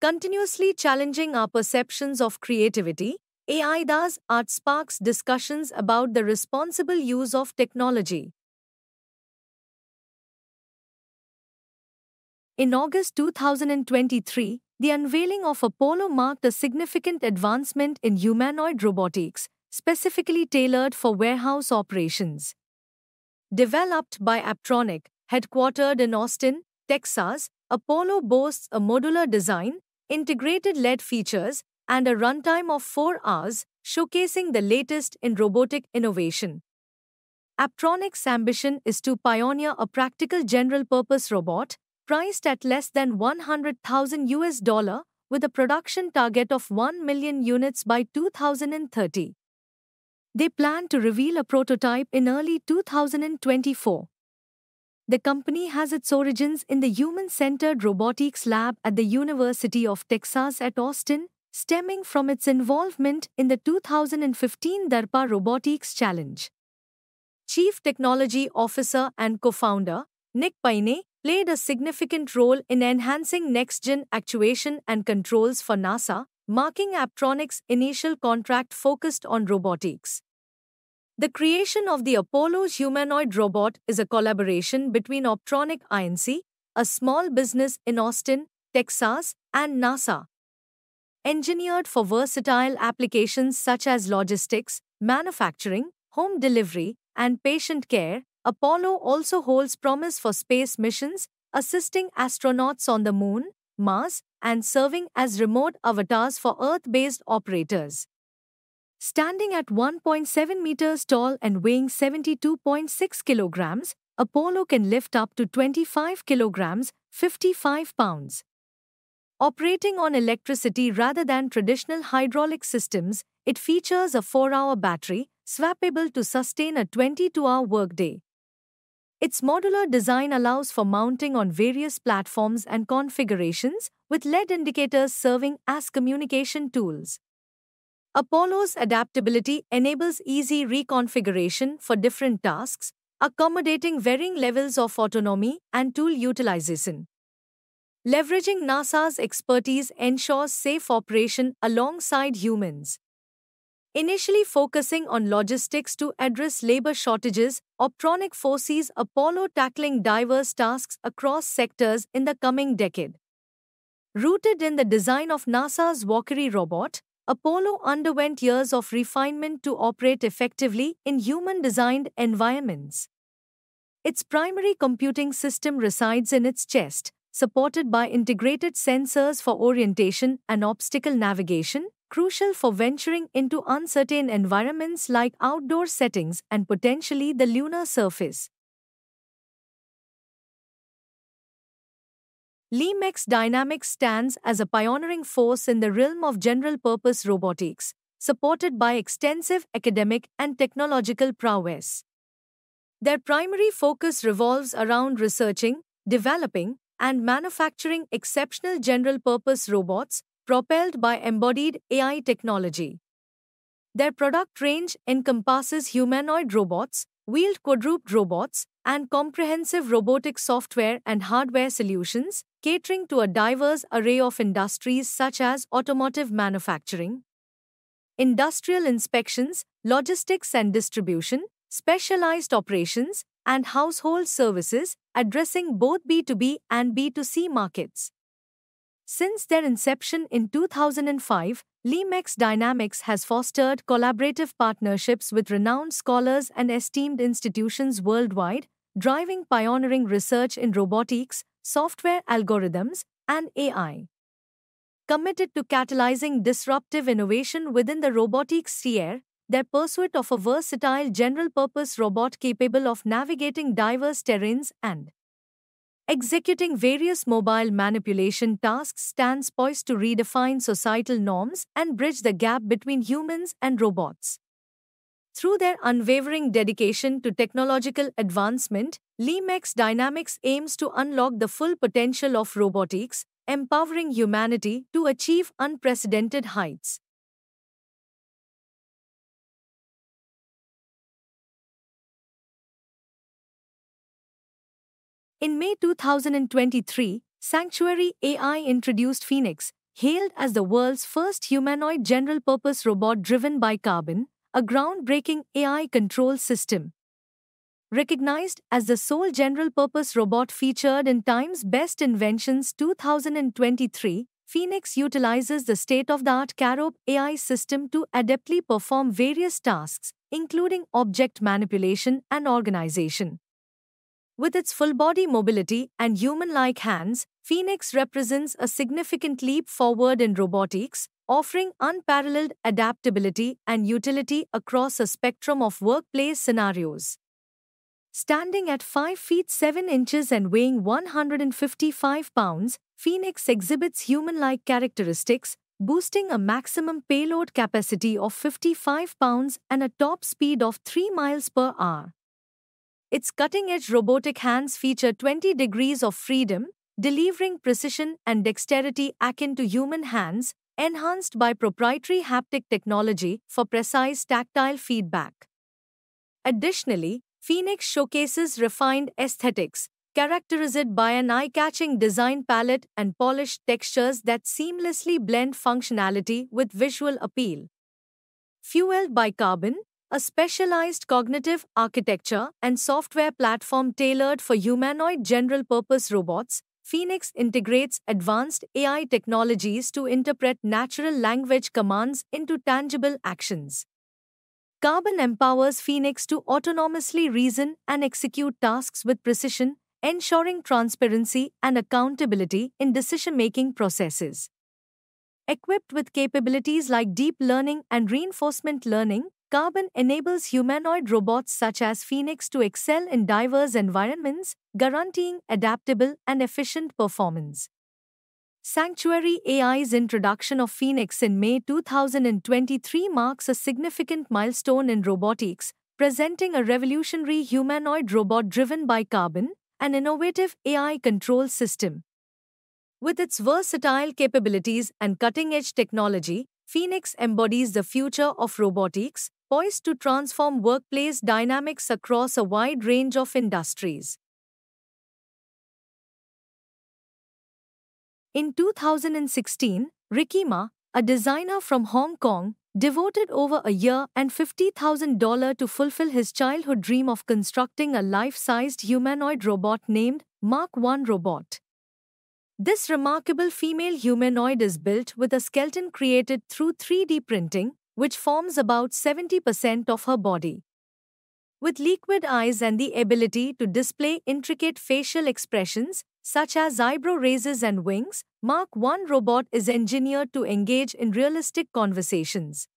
Continuously challenging our perceptions of creativity, AI does art sparks discussions about the responsible use of technology. In August 2023, the unveiling of Apollo marked a significant advancement in humanoid robotics, specifically tailored for warehouse operations. Developed by Aptronic, headquartered in Austin, Texas, Apollo boasts a modular design, integrated LED features, and a runtime of 4 hours, showcasing the latest in robotic innovation. Aptronic's ambition is to pioneer a practical general purpose robot priced at less than 100,000 US dollar, with a production target of 1 million units by 2030. They plan to reveal a prototype in early 2024. The company has its origins in the human centered robotics lab at the University of Texas at Austin, stemming from its involvement in the 2015 DARPA Robotics Challenge. Chief Technology Officer and co founder, Nick Paine, played a significant role in enhancing next gen actuation and controls for NASA, marking Aptronics' initial contract focused on robotics. The creation of the Apollo's humanoid robot is a collaboration between Optronic Inc., a small business in Austin, Texas, and NASA. Engineered for versatile applications such as logistics, manufacturing, home delivery, and patient care, Apollo also holds promise for space missions, assisting astronauts on the Moon, Mars, and serving as remote avatars for Earth based operators. Standing at 1.7 meters tall and weighing 72.6 kilograms, Apollo can lift up to 25 kilograms, 55 pounds. Operating on electricity rather than traditional hydraulic systems, it features a 4 hour battery, swappable to sustain a 22 hour workday. Its modular design allows for mounting on various platforms and configurations, with LED indicators serving as communication tools. Apollo's adaptability enables easy reconfiguration for different tasks, accommodating varying levels of autonomy and tool utilization. Leveraging NASA's expertise ensures safe operation alongside humans. Initially focusing on logistics to address labor shortages, Optronic foresees Apollo tackling diverse tasks across sectors in the coming decade. Rooted in the design of NASA's Walkery robot, Apollo underwent years of refinement to operate effectively in human designed environments. Its primary computing system resides in its chest, supported by integrated sensors for orientation and obstacle navigation, crucial for venturing into uncertain environments like outdoor settings and potentially the lunar surface. LIMEX Dynamics stands as a pioneering force in the realm of general purpose robotics, supported by extensive academic and technological prowess. Their primary focus revolves around researching, developing, and manufacturing exceptional general purpose robots propelled by embodied AI technology. Their product range encompasses humanoid robots, wheeled quadruped robots, and comprehensive robotic software and hardware solutions, catering to a diverse array of industries such as automotive manufacturing, industrial inspections, logistics and distribution, specialized operations, and household services, addressing both B2B and B2C markets. Since their inception in 2005, LiMeX Dynamics has fostered collaborative partnerships with renowned scholars and esteemed institutions worldwide, driving pioneering research in robotics, software algorithms, and AI. Committed to catalyzing disruptive innovation within the robotics sphere, their pursuit of a versatile general purpose robot capable of navigating diverse terrains and executing various mobile manipulation tasks stands poised to redefine societal norms and bridge the gap between humans and robots. Through their unwavering dedication to technological advancement, LiMeX Dynamics aims to unlock the full potential of robotics, empowering humanity to achieve unprecedented heights. In May 2023, Sanctuary AI introduced Phoenix, hailed as the world's first humanoid general purpose robot driven by Carbon, a groundbreaking AI control system. Recognized as the sole general purpose robot featured in Time's Best Inventions 2023, Phoenix utilizes the state of the art Carob AI system to adeptly perform various tasks, including object manipulation and organization. With its full body mobility and human like hands, Phoenix represents a significant leap forward in robotics, offering unparalleled adaptability and utility across a spectrum of workplace scenarios. Standing at 5 feet 7 inches and weighing 155 pounds, Phoenix exhibits human like characteristics, boosting a maximum payload capacity of 55 pounds and a top speed of 3 miles per hour. Its cutting edge robotic hands feature 20 degrees of freedom, delivering precision and dexterity akin to human hands, enhanced by proprietary haptic technology for precise tactile feedback. Additionally, Phoenix showcases refined aesthetics, characterized by an eye catching design palette and polished textures that seamlessly blend functionality with visual appeal. Fueled by carbon, a specialized cognitive architecture and software platform tailored for humanoid general purpose robots, Phoenix integrates advanced AI technologies to interpret natural language commands into tangible actions. Carbon empowers Phoenix to autonomously reason and execute tasks with precision, ensuring transparency and accountability in decision making processes. Equipped with capabilities like deep learning and reinforcement learning, Carbon enables humanoid robots such as Phoenix to excel in diverse environments, guaranteeing adaptable and efficient performance. Sanctuary AI's introduction of Phoenix in May 2023 marks a significant milestone in robotics, presenting a revolutionary humanoid robot driven by Carbon, an innovative AI control system. With its versatile capabilities and cutting edge technology, Phoenix embodies the future of robotics, poised to transform workplace dynamics across a wide range of industries. In 2016, Ricky Ma, a designer from Hong Kong, devoted over a year and $50,000 to fulfill his childhood dream of constructing a life sized humanoid robot named Mark 1 Robot. This remarkable female humanoid is built with a skeleton created through 3D printing, which forms about 70% of her body. With liquid eyes and the ability to display intricate facial expressions, such as eyebrow raises and wings, Mark 1 robot is engineered to engage in realistic conversations.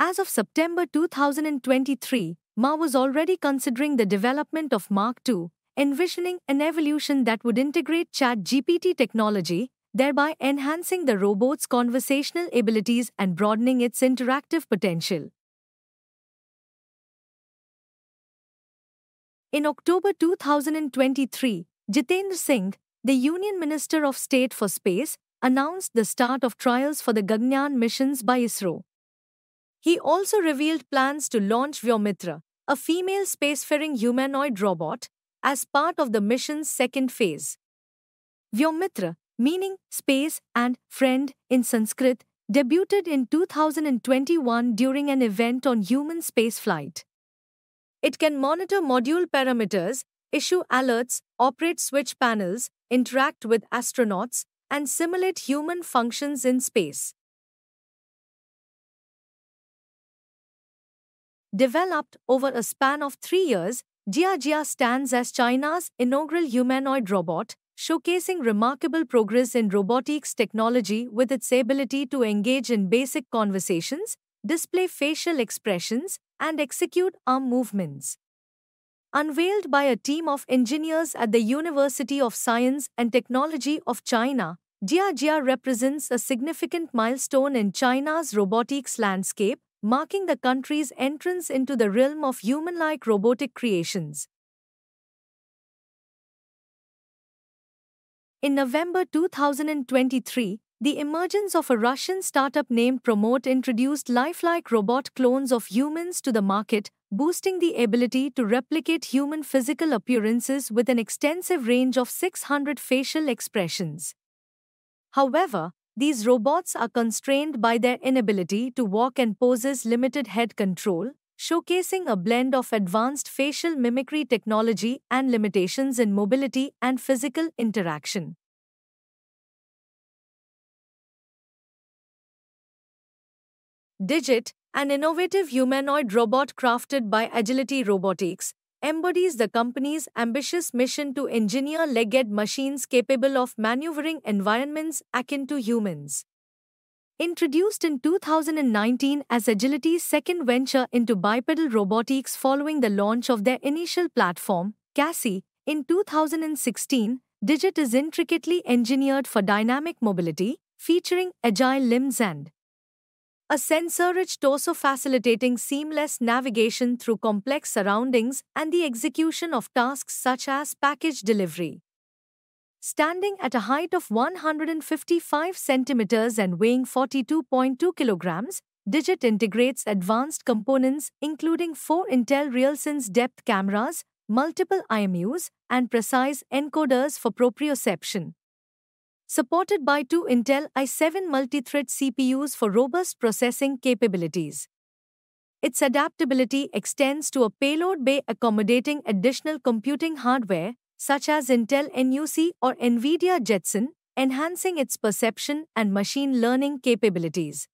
As of September 2023, Ma was already considering the development of Mark II, envisioning an evolution that would integrate ChatGPT technology thereby enhancing the robot's conversational abilities and broadening its interactive potential. In October 2023, Jitendra Singh, the Union Minister of State for Space, announced the start of trials for the Gaganyaan missions by ISRO. He also revealed plans to launch Vyomitra, a female spacefaring humanoid robot, as part of the mission's second phase. Vyomitra, meaning space, and friend in Sanskrit, debuted in 2021 during an event on human spaceflight. It can monitor module parameters, issue alerts, operate switch panels, interact with astronauts, and simulate human functions in space. Developed over a span of three years, Jia Jia stands as China's inaugural humanoid robot, showcasing remarkable progress in robotics technology with its ability to engage in basic conversations, display facial expressions, and execute arm movements. Unveiled by a team of engineers at the University of Science and Technology of China, Diajia represents a significant milestone in China's robotics landscape, marking the country's entrance into the realm of human like robotic creations. In November 2023, the emergence of a Russian startup named Promote introduced lifelike robot clones of humans to the market, boosting the ability to replicate human physical appearances with an extensive range of 600 facial expressions. However, these robots are constrained by their inability to walk and poses limited head control, showcasing a blend of advanced facial mimicry technology and limitations in mobility and physical interaction. Digit, an innovative humanoid robot crafted by Agility Robotics, embodies the company's ambitious mission to engineer legged machines capable of maneuvering environments akin to humans. Introduced in 2019 as Agility's second venture into bipedal robotics following the launch of their initial platform, Cassie, in 2016, Digit is intricately engineered for dynamic mobility, featuring agile limbs and a sensor-rich torso facilitating seamless navigation through complex surroundings and the execution of tasks such as package delivery standing at a height of 155 centimeters and weighing 42.2 kilograms, Digit integrates advanced components including four Intel RealSense depth cameras, multiple IMUs, and precise encoders for proprioception. Supported by two Intel i7 multi-thread CPUs for robust processing capabilities. Its adaptability extends to a payload bay accommodating additional computing hardware, such as Intel NUC or NVIDIA Jetson, enhancing its perception and machine learning capabilities.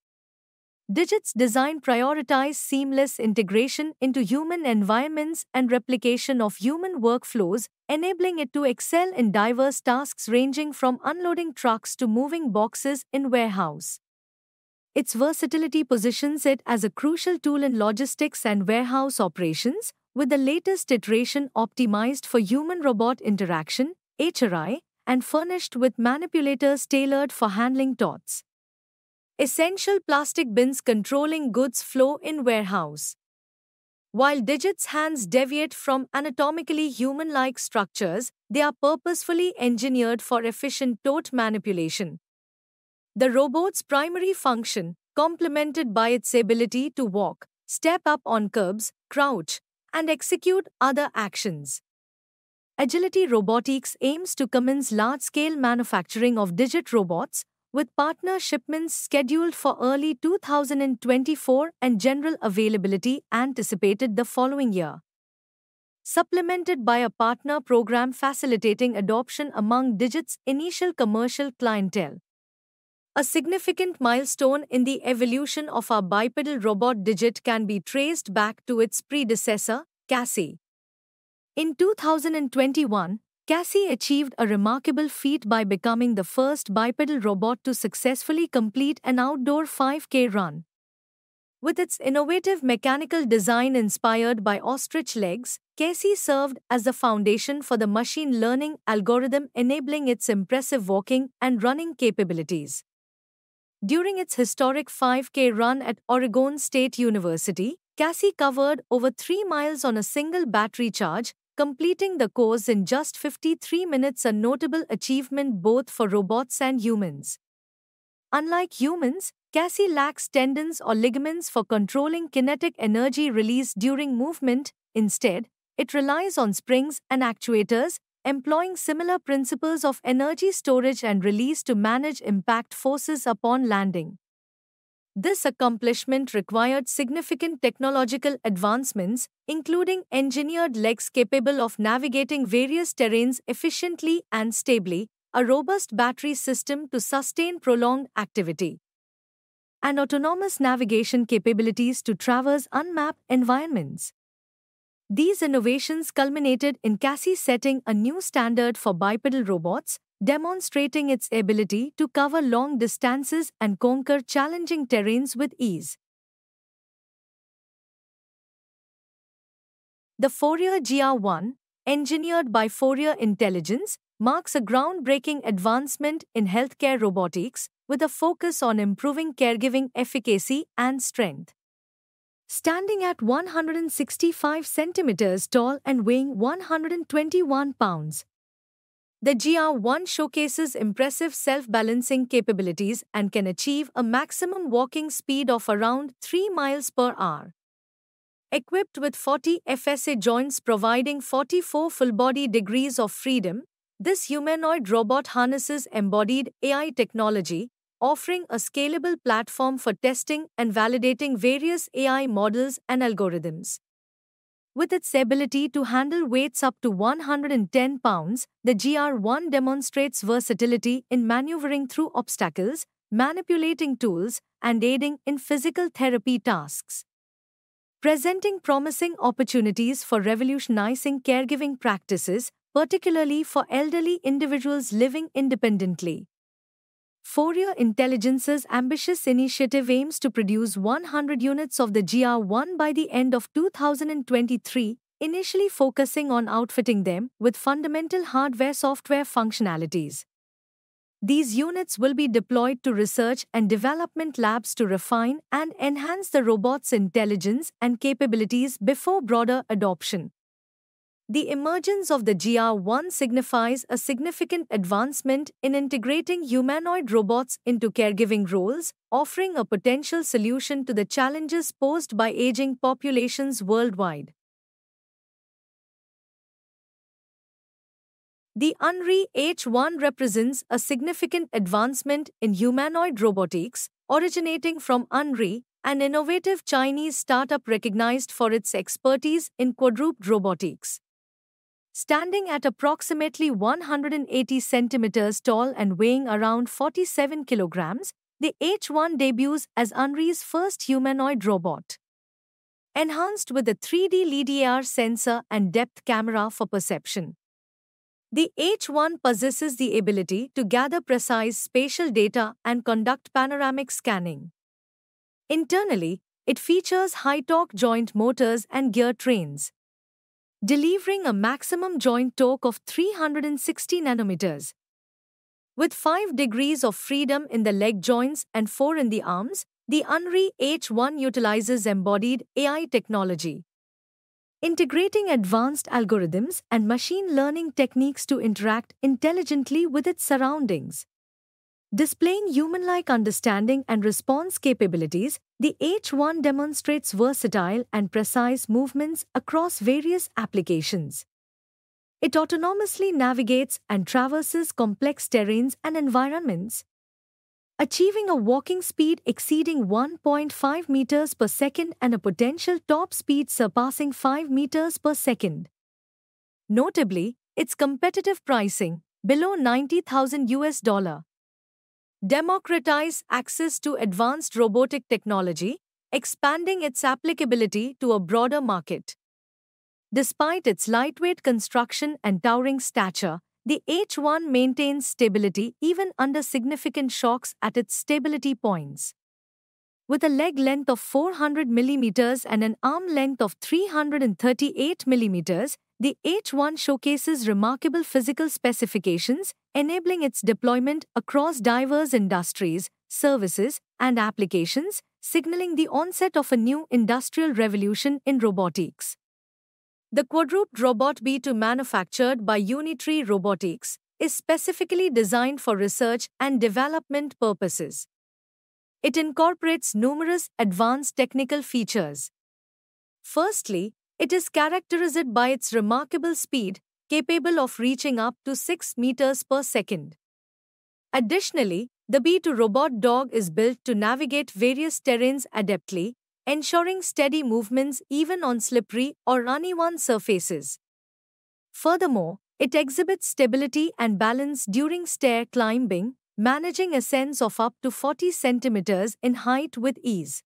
Digit's design prioritizes seamless integration into human environments and replication of human workflows, enabling it to excel in diverse tasks ranging from unloading trucks to moving boxes in warehouse. Its versatility positions it as a crucial tool in logistics and warehouse operations, with the latest iteration optimized for human robot interaction, HRI, and furnished with manipulators tailored for handling tots. Essential plastic bins controlling goods flow in warehouse. While Digit's hands deviate from anatomically human like structures, they are purposefully engineered for efficient tot manipulation. The robot's primary function, complemented by its ability to walk, step up on curbs, crouch, and execute other actions. Agility Robotics aims to commence large scale manufacturing of digit robots, with partner shipments scheduled for early 2024 and general availability anticipated the following year. Supplemented by a partner program facilitating adoption among Digit's initial commercial clientele. A significant milestone in the evolution of our bipedal robot Digit can be traced back to its predecessor, Cassie. In 2021, Cassie achieved a remarkable feat by becoming the first bipedal robot to successfully complete an outdoor 5K run. With its innovative mechanical design inspired by ostrich legs, Cassie served as the foundation for the machine learning algorithm enabling its impressive walking and running capabilities. During its historic 5K run at Oregon State University, Cassie covered over 3 miles on a single battery charge, completing the course in just 53 minutes, a notable achievement both for robots and humans. Unlike humans, Cassie lacks tendons or ligaments for controlling kinetic energy release during movement, instead, it relies on springs and actuators, employing similar principles of energy storage and release to manage impact forces upon landing. This accomplishment required significant technological advancements, including engineered legs capable of navigating various terrains efficiently and stably, a robust battery system to sustain prolonged activity, and autonomous navigation capabilities to traverse unmapped environments. These innovations culminated in Cassie setting a new standard for bipedal robots, demonstrating its ability to cover long distances and conquer challenging terrains with ease. The Fourier GR1, engineered by Fourier Intelligence, marks a groundbreaking advancement in healthcare robotics with a focus on improving caregiving efficacy and strength standing at 165 centimeters tall and weighing 121 pounds. The GR1 showcases impressive self-balancing capabilities and can achieve a maximum walking speed of around 3 miles per hour. Equipped with 40 FSA joints providing 44 full-body degrees of freedom, this humanoid robot harnesses embodied AI technology, offering a scalable platform for testing and validating various AI models and algorithms. With its ability to handle weights up to 110 pounds, the GR1 demonstrates versatility in maneuvering through obstacles, manipulating tools, and aiding in physical therapy tasks. Presenting promising opportunities for revolutionizing caregiving practices, particularly for elderly individuals living independently. Fourier Intelligence's ambitious initiative aims to produce 100 units of the GR1 by the end of 2023, initially focusing on outfitting them with fundamental hardware software functionalities. These units will be deployed to research and development labs to refine and enhance the robot's intelligence and capabilities before broader adoption. The emergence of the GR1 signifies a significant advancement in integrating humanoid robots into caregiving roles, offering a potential solution to the challenges posed by aging populations worldwide. The UNRI H1 represents a significant advancement in humanoid robotics, originating from UNRI, an innovative Chinese startup recognized for its expertise in quadruped robotics. Standing at approximately 180 centimeters tall and weighing around 47 kilograms, the H1 debuts as Unri's first humanoid robot. Enhanced with a 3D LiDAR sensor and depth camera for perception. The H1 possesses the ability to gather precise spatial data and conduct panoramic scanning. Internally, it features high torque joint motors and gear trains delivering a maximum joint torque of 360 nanometers. With 5 degrees of freedom in the leg joints and 4 in the arms, the Unri H1 utilizes embodied AI technology. Integrating advanced algorithms and machine learning techniques to interact intelligently with its surroundings. Displaying human like understanding and response capabilities, the H1 demonstrates versatile and precise movements across various applications. It autonomously navigates and traverses complex terrains and environments. Achieving a walking speed exceeding 1.5 meters per second and a potential top speed surpassing 5 meters per second. Notably, its competitive pricing, below 90,000 US dollar, democratize access to advanced robotic technology, expanding its applicability to a broader market. Despite its lightweight construction and towering stature, the H1 maintains stability even under significant shocks at its stability points. With a leg length of 400 mm and an arm length of 338 mm, the H1 showcases remarkable physical specifications, enabling its deployment across diverse industries, services, and applications, signaling the onset of a new industrial revolution in robotics. The quadruped robot B2 manufactured by Unitree Robotics is specifically designed for research and development purposes. It incorporates numerous advanced technical features. Firstly, it is characterized by its remarkable speed, capable of reaching up to 6 meters per second. Additionally, the B2 robot dog is built to navigate various terrains adeptly, ensuring steady movements even on slippery or uneven surfaces. Furthermore, it exhibits stability and balance during stair climbing, managing ascents of up to 40 centimeters in height with ease.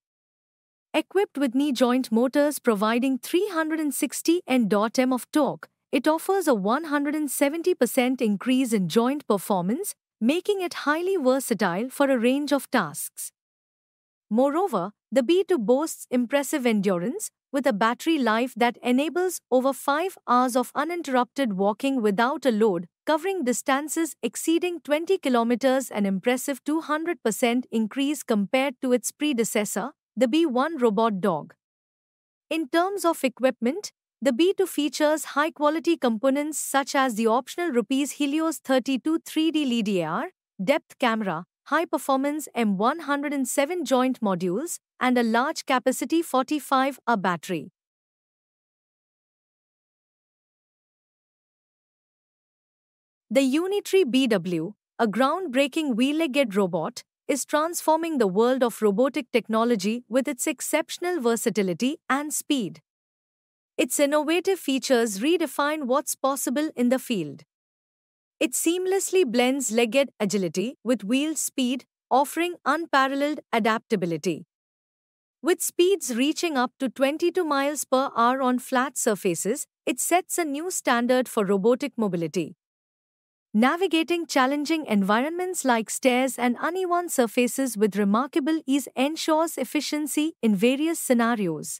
Equipped with knee joint motors providing 360 N.M of torque, it offers a 170% increase in joint performance, making it highly versatile for a range of tasks. Moreover, the B2 boasts impressive endurance, with a battery life that enables over 5 hours of uninterrupted walking without a load, covering distances exceeding 20 kilometers, an impressive 200% increase compared to its predecessor, the B1 robot dog. In terms of equipment, the B2 features high-quality components such as the optional Rupees Helios 32 3D LiDAR depth camera, high-performance M107 joint modules, and a large-capacity 45A battery. The Unitree BW, a groundbreaking wheel-legged robot, is transforming the world of robotic technology with its exceptional versatility and speed. Its innovative features redefine what's possible in the field. It seamlessly blends legged agility with wheel speed, offering unparalleled adaptability. With speeds reaching up to 22 miles per hour on flat surfaces, it sets a new standard for robotic mobility. Navigating challenging environments like stairs and uneven surfaces with remarkable ease ensures efficiency in various scenarios.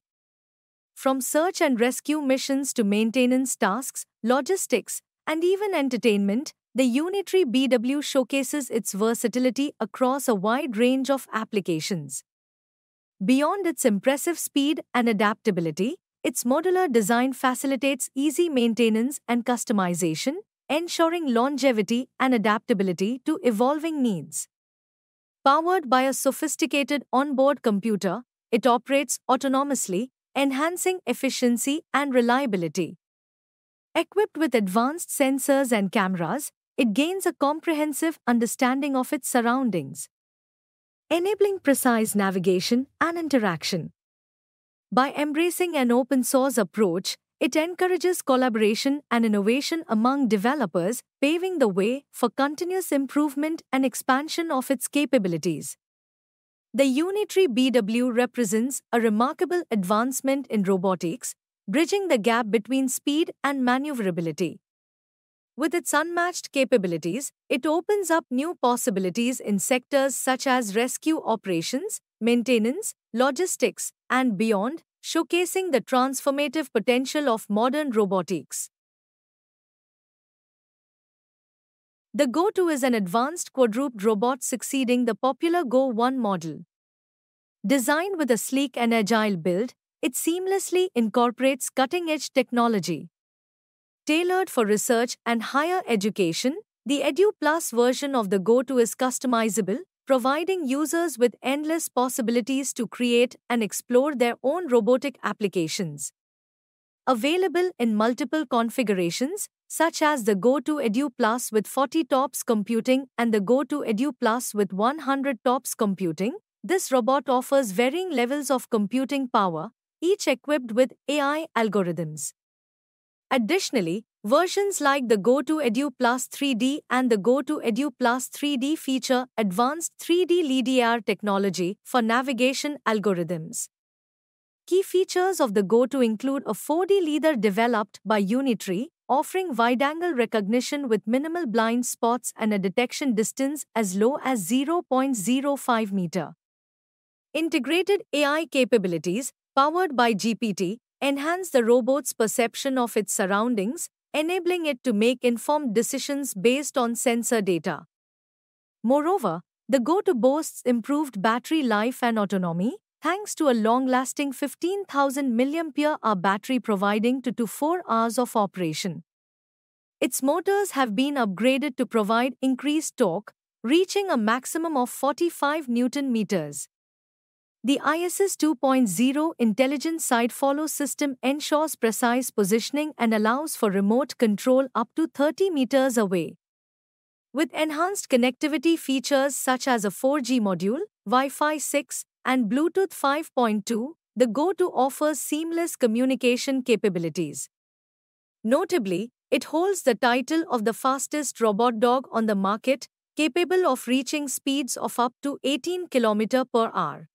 From search and rescue missions to maintenance tasks, logistics, and even entertainment, the Unitary BW showcases its versatility across a wide range of applications. Beyond its impressive speed and adaptability, its modular design facilitates easy maintenance and customization, ensuring longevity and adaptability to evolving needs. Powered by a sophisticated onboard computer, it operates autonomously, enhancing efficiency and reliability. Equipped with advanced sensors and cameras, it gains a comprehensive understanding of its surroundings, enabling precise navigation and interaction. By embracing an open source approach, it encourages collaboration and innovation among developers, paving the way for continuous improvement and expansion of its capabilities. The Unitree BW represents a remarkable advancement in robotics, bridging the gap between speed and maneuverability. With its unmatched capabilities, it opens up new possibilities in sectors such as rescue operations, maintenance, logistics, and beyond, showcasing the transformative potential of modern robotics. The Go2 is an advanced quadruped robot succeeding the popular Go1 model. Designed with a sleek and agile build, it seamlessly incorporates cutting-edge technology. Tailored for research and higher education, the EduPlus version of the Go2 is customizable, providing users with endless possibilities to create and explore their own robotic applications. Available in multiple configurations, such as the Edu Plus with 40 TOPS computing and the Edu Plus with 100 TOPS computing, this robot offers varying levels of computing power, each equipped with AI algorithms. Additionally, Versions like the GoTo Edu Plus 3D and the GoTo Edu Plus 3D feature advanced 3D LiDAR technology for navigation algorithms. Key features of the GoTo include a 4D leader developed by Unitree, offering wide-angle recognition with minimal blind spots and a detection distance as low as 0.05 meter. Integrated AI capabilities, powered by GPT, enhance the robot's perception of its surroundings, enabling it to make informed decisions based on sensor data. Moreover, the GoTo boasts improved battery life and autonomy, thanks to a long-lasting 15,000 mAh battery providing up to 4 hours of operation. Its motors have been upgraded to provide increased torque, reaching a maximum of 45 Newton meters. The ISS 2.0 intelligent side follow system ensures precise positioning and allows for remote control up to 30 meters away. With enhanced connectivity features such as a 4G module, Wi Fi 6, and Bluetooth 5.2, the GoTo offers seamless communication capabilities. Notably, it holds the title of the fastest robot dog on the market, capable of reaching speeds of up to 18 km per hour.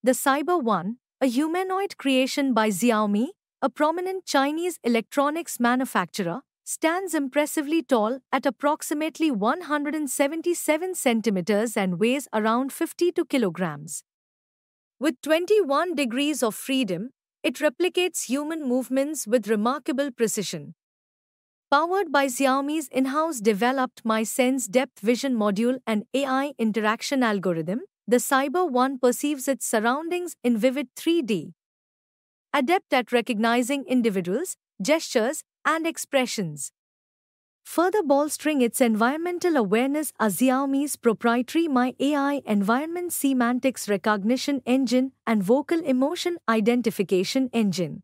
The Cyber One, a humanoid creation by Xiaomi, a prominent Chinese electronics manufacturer, stands impressively tall at approximately 177 centimeters and weighs around 52 kilograms. With 21 degrees of freedom, it replicates human movements with remarkable precision. Powered by Xiaomi's in house developed MySense depth vision module and AI interaction algorithm, the Cyber One perceives its surroundings in vivid 3D. Adept at recognizing individuals, gestures, and expressions. Further bolstering its environmental awareness are Xiaomi's proprietary My AI Environment Semantics Recognition Engine and Vocal Emotion Identification Engine,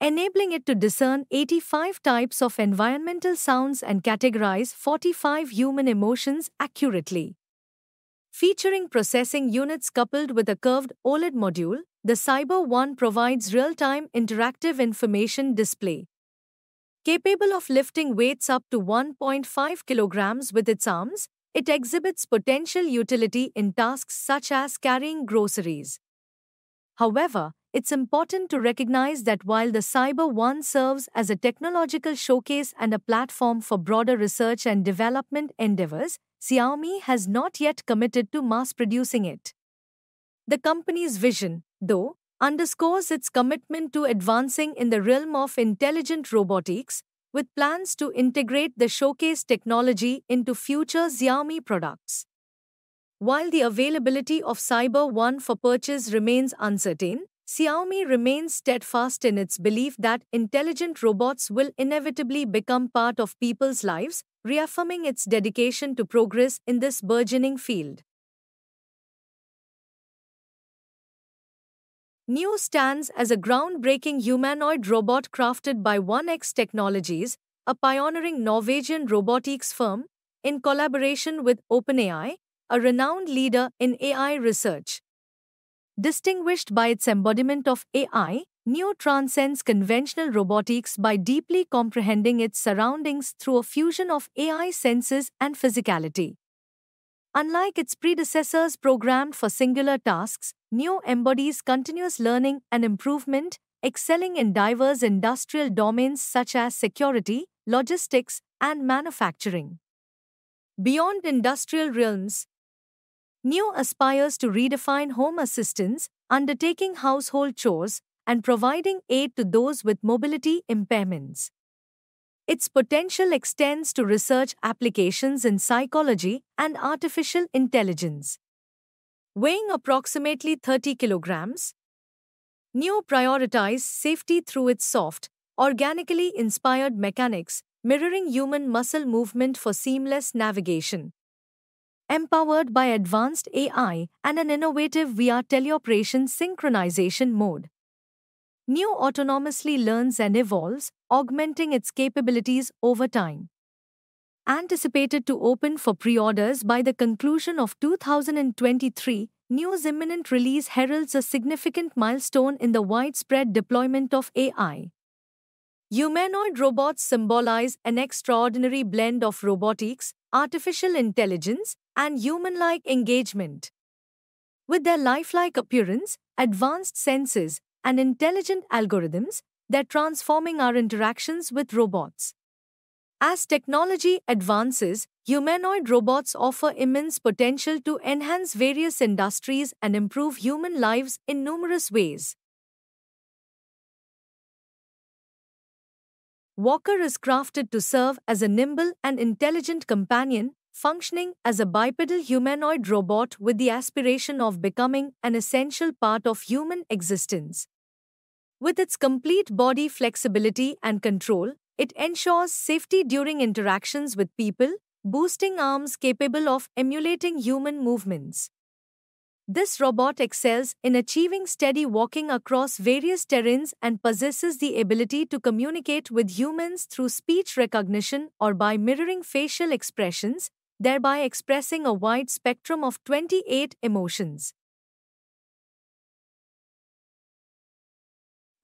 enabling it to discern 85 types of environmental sounds and categorize 45 human emotions accurately. Featuring processing units coupled with a curved OLED module, the Cyber One provides real time interactive information display. Capable of lifting weights up to 1.5 kilograms with its arms, it exhibits potential utility in tasks such as carrying groceries. However, it's important to recognize that while the Cyber One serves as a technological showcase and a platform for broader research and development endeavors, Xiaomi has not yet committed to mass producing it. The company's vision, though, underscores its commitment to advancing in the realm of intelligent robotics, with plans to integrate the showcase technology into future Xiaomi products. While the availability of Cyber One for purchase remains uncertain, Xiaomi remains steadfast in its belief that intelligent robots will inevitably become part of people's lives, reaffirming its dedication to progress in this burgeoning field. Neo stands as a groundbreaking humanoid robot crafted by 1X Technologies, a pioneering Norwegian robotics firm, in collaboration with OpenAI, a renowned leader in AI research. Distinguished by its embodiment of AI, Neo transcends conventional robotics by deeply comprehending its surroundings through a fusion of AI senses and physicality. Unlike its predecessors programmed for singular tasks, Neo embodies continuous learning and improvement, excelling in diverse industrial domains such as security, logistics, and manufacturing. Beyond industrial realms, NEW aspires to redefine home assistance, undertaking household chores, and providing aid to those with mobility impairments. Its potential extends to research applications in psychology and artificial intelligence. Weighing approximately 30 kilograms, NEO prioritizes safety through its soft, organically inspired mechanics, mirroring human muscle movement for seamless navigation empowered by advanced AI and an innovative VR teleoperation synchronization mode. NEO autonomously learns and evolves, augmenting its capabilities over time. Anticipated to open for pre orders by the conclusion of 2023, NEO's imminent release heralds a significant milestone in the widespread deployment of AI. Humanoid robots symbolize an extraordinary blend of robotics, artificial intelligence, and human like engagement. With their lifelike appearance, advanced senses, and intelligent algorithms, they're transforming our interactions with robots. As technology advances, humanoid robots offer immense potential to enhance various industries and improve human lives in numerous ways. Walker is crafted to serve as a nimble and intelligent companion functioning as a bipedal humanoid robot with the aspiration of becoming an essential part of human existence. With its complete body flexibility and control, it ensures safety during interactions with people, boosting arms capable of emulating human movements. This robot excels in achieving steady walking across various terrains and possesses the ability to communicate with humans through speech recognition or by mirroring facial expressions, thereby expressing a wide spectrum of 28 emotions.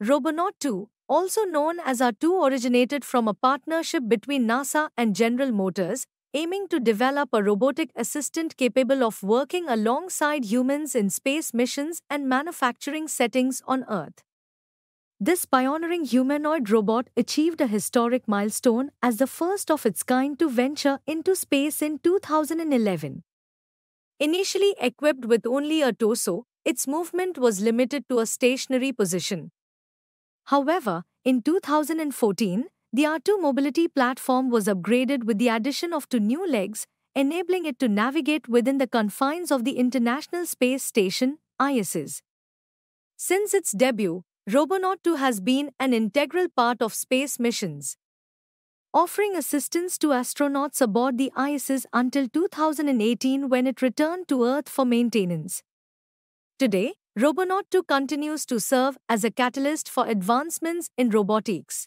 Robonaut 2, also known as R2, originated from a partnership between NASA and General Motors, aiming to develop a robotic assistant capable of working alongside humans in space missions and manufacturing settings on Earth. This pioneering humanoid robot achieved a historic milestone as the first of its kind to venture into space in 2011. Initially equipped with only a torso, its movement was limited to a stationary position. However, in 2014, the R2 mobility platform was upgraded with the addition of two new legs, enabling it to navigate within the confines of the International Space Station, ISS. Since its debut, Robonaut 2 has been an integral part of space missions, offering assistance to astronauts aboard the ISS until 2018 when it returned to Earth for maintenance. Today, Robonaut 2 continues to serve as a catalyst for advancements in robotics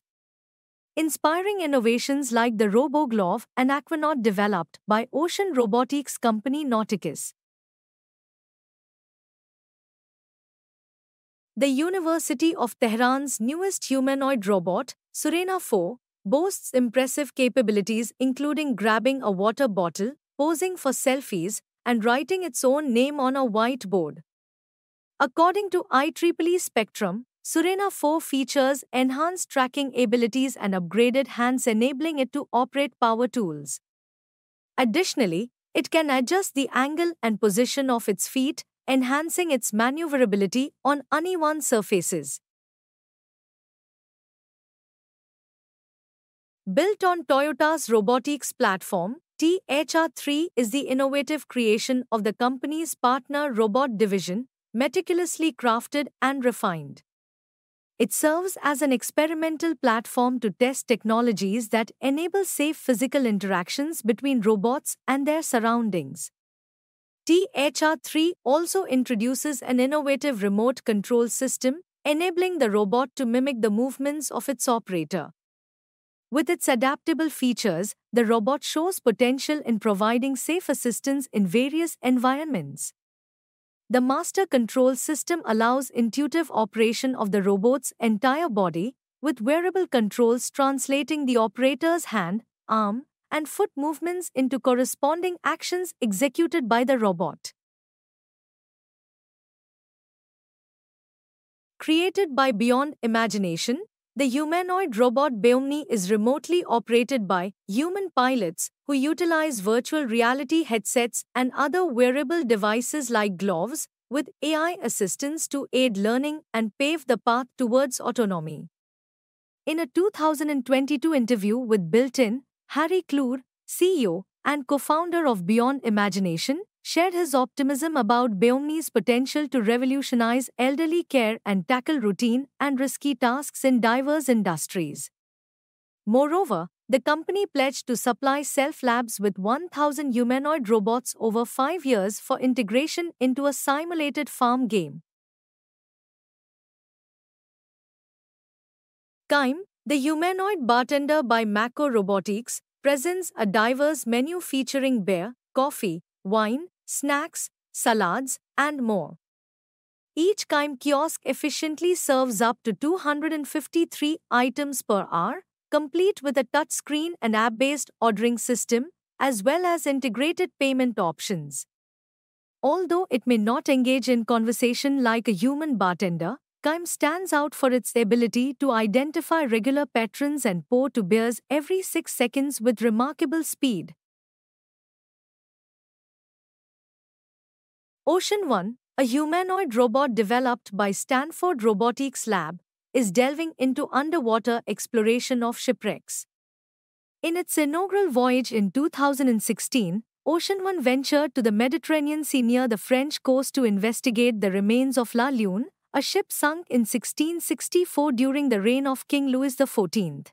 inspiring innovations like the RoboGlove and Aquanaut developed by ocean robotics company Nauticus. The University of Tehran's newest humanoid robot, Surena 4, boasts impressive capabilities including grabbing a water bottle, posing for selfies, and writing its own name on a whiteboard. According to IEEE Spectrum, Surena 4 features enhanced tracking abilities and upgraded hands enabling it to operate power tools. Additionally, it can adjust the angle and position of its feet, enhancing its maneuverability on uneven surfaces. Built on Toyota's robotics platform, THR3 is the innovative creation of the company's partner robot division, meticulously crafted and refined. It serves as an experimental platform to test technologies that enable safe physical interactions between robots and their surroundings. THR3 also introduces an innovative remote control system, enabling the robot to mimic the movements of its operator. With its adaptable features, the robot shows potential in providing safe assistance in various environments. The master control system allows intuitive operation of the robot's entire body, with wearable controls translating the operator's hand, arm, and foot movements into corresponding actions executed by the robot. Created by Beyond Imagination, the humanoid robot Beomni is remotely operated by human pilots who utilize virtual reality headsets and other wearable devices like gloves with AI assistance to aid learning and pave the path towards autonomy. In a 2022 interview with Built In, Harry Kluer, CEO and co-founder of Beyond Imagination, shared his optimism about Beomni's potential to revolutionize elderly care and tackle routine and risky tasks in diverse industries. Moreover, the company pledged to supply self labs with 1,000 humanoid robots over five years for integration into a simulated farm game. Kaim, the Humanoid Bartender by Mako Robotics presents a diverse menu featuring beer, coffee, wine, snacks, salads, and more. Each Kime kiosk efficiently serves up to 253 items per hour, complete with a touchscreen and app based ordering system, as well as integrated payment options. Although it may not engage in conversation like a human bartender, Kime stands out for its ability to identify regular patterns and pour to bears every 6 seconds with remarkable speed. Ocean 1, a humanoid robot developed by Stanford Robotics Lab, is delving into underwater exploration of shipwrecks. In its inaugural voyage in 2016, Ocean One ventured to the Mediterranean Sea near the French coast to investigate the remains of La Lune, a ship sunk in 1664 during the reign of King Louis XIV.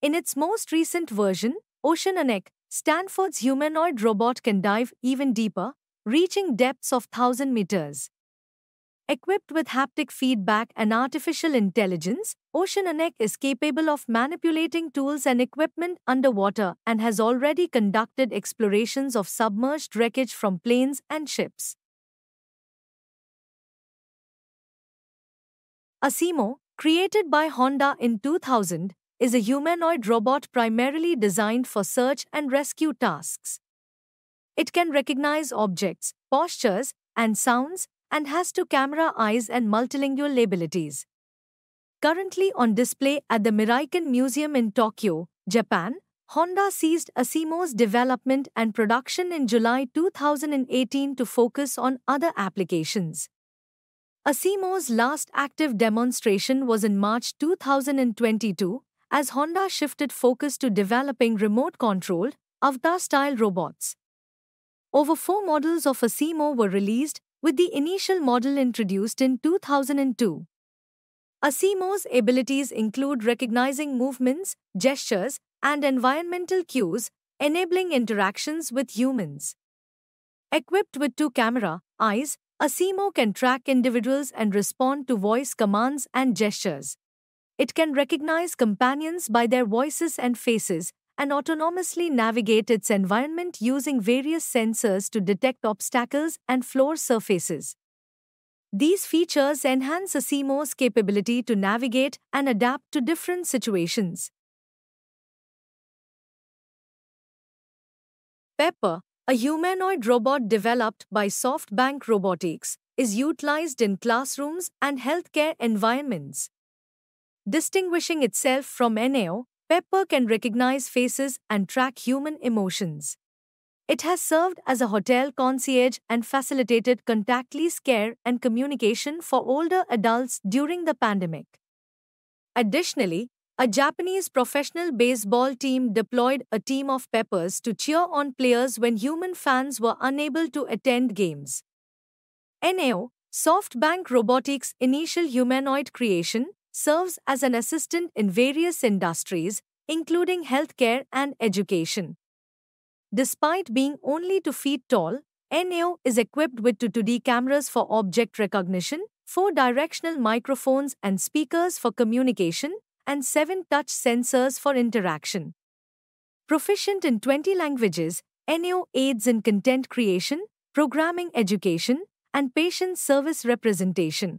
In its most recent version, OceanAnek Stanford's humanoid robot can dive even deeper, reaching depths of 1,000 meters. Equipped with haptic feedback and artificial intelligence, OceanAnek is capable of manipulating tools and equipment underwater and has already conducted explorations of submerged wreckage from planes and ships. Asimo, created by Honda in 2000, is a humanoid robot primarily designed for search and rescue tasks. It can recognize objects, postures, and sounds, and has two camera eyes and multilingual abilities. Currently on display at the Miraiken Museum in Tokyo, Japan, Honda ceased Asimo's development and production in July 2018 to focus on other applications. ASIMO's last active demonstration was in March 2022 as Honda shifted focus to developing remote controlled, Avta style robots. Over four models of ASIMO were released, with the initial model introduced in 2002. ASIMO's abilities include recognizing movements, gestures, and environmental cues, enabling interactions with humans. Equipped with two camera, eyes, a CMO can track individuals and respond to voice commands and gestures. It can recognize companions by their voices and faces and autonomously navigate its environment using various sensors to detect obstacles and floor surfaces. These features enhance a CMO's capability to navigate and adapt to different situations. Pepper, a humanoid robot developed by SoftBank Robotics is utilized in classrooms and healthcare environments. Distinguishing itself from NAO, Pepper can recognize faces and track human emotions. It has served as a hotel concierge and facilitated contactless care and communication for older adults during the pandemic. Additionally, a Japanese professional baseball team deployed a team of peppers to cheer on players when human fans were unable to attend games. NAO, SoftBank Robotics' initial humanoid creation, serves as an assistant in various industries, including healthcare and education. Despite being only 2 feet tall, NAO is equipped with 2D cameras for object recognition, four directional microphones and speakers for communication, and 7 touch sensors for interaction. Proficient in 20 languages, NEO aids in content creation, programming education, and patient service representation.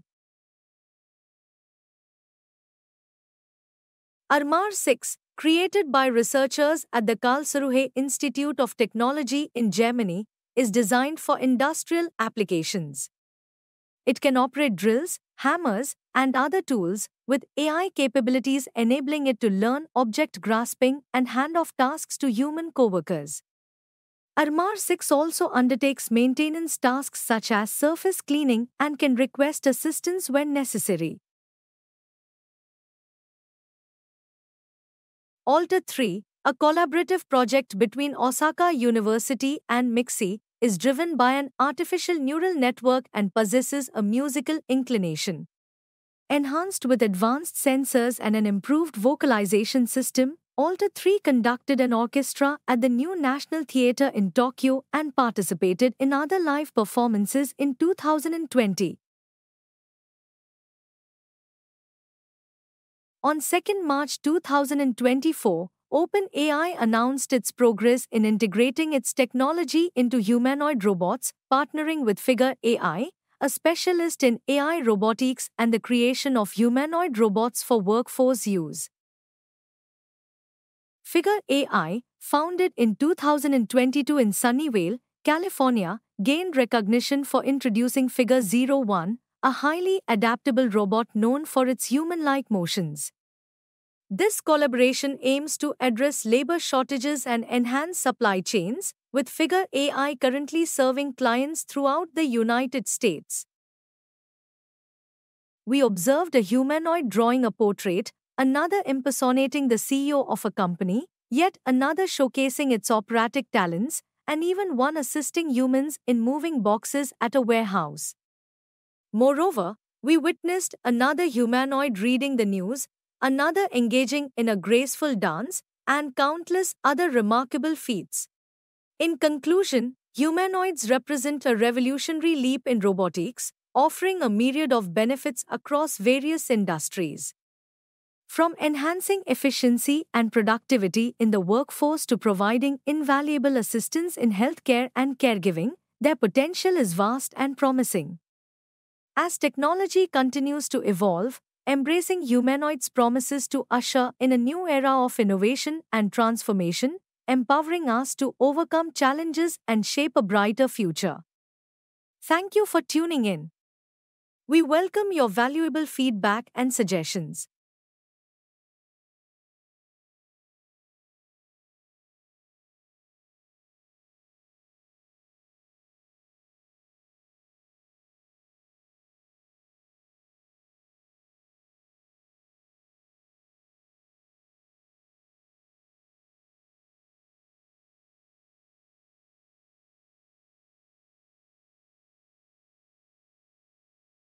Armar 6, created by researchers at the Karlsruhe Institute of Technology in Germany, is designed for industrial applications. It can operate drills, hammers, and other tools, with AI capabilities enabling it to learn object grasping and hand off tasks to human coworkers. Armar 6 also undertakes maintenance tasks such as surface cleaning and can request assistance when necessary. Alter 3, a collaborative project between Osaka University and Mixi, is driven by an artificial neural network and possesses a musical inclination enhanced with advanced sensors and an improved vocalization system, Alter 3 conducted an orchestra at the new National Theatre in Tokyo and participated in other live performances in 2020. On 2 March 2024, OpenAI announced its progress in integrating its technology into humanoid robots, partnering with Figure AI, a specialist in AI robotics and the creation of humanoid robots for workforce use. Figure AI, founded in 2022 in Sunnyvale, California, gained recognition for introducing Figure 01, a highly adaptable robot known for its human like motions. This collaboration aims to address labor shortages and enhance supply chains, with Figure AI currently serving clients throughout the United States. We observed a humanoid drawing a portrait, another impersonating the CEO of a company, yet another showcasing its operatic talents, and even one assisting humans in moving boxes at a warehouse. Moreover, we witnessed another humanoid reading the news, another engaging in a graceful dance, and countless other remarkable feats. In conclusion, humanoids represent a revolutionary leap in robotics, offering a myriad of benefits across various industries. From enhancing efficiency and productivity in the workforce to providing invaluable assistance in healthcare and caregiving, their potential is vast and promising. As technology continues to evolve, embracing humanoids promises to usher in a new era of innovation and transformation, empowering us to overcome challenges and shape a brighter future. Thank you for tuning in. We welcome your valuable feedback and suggestions.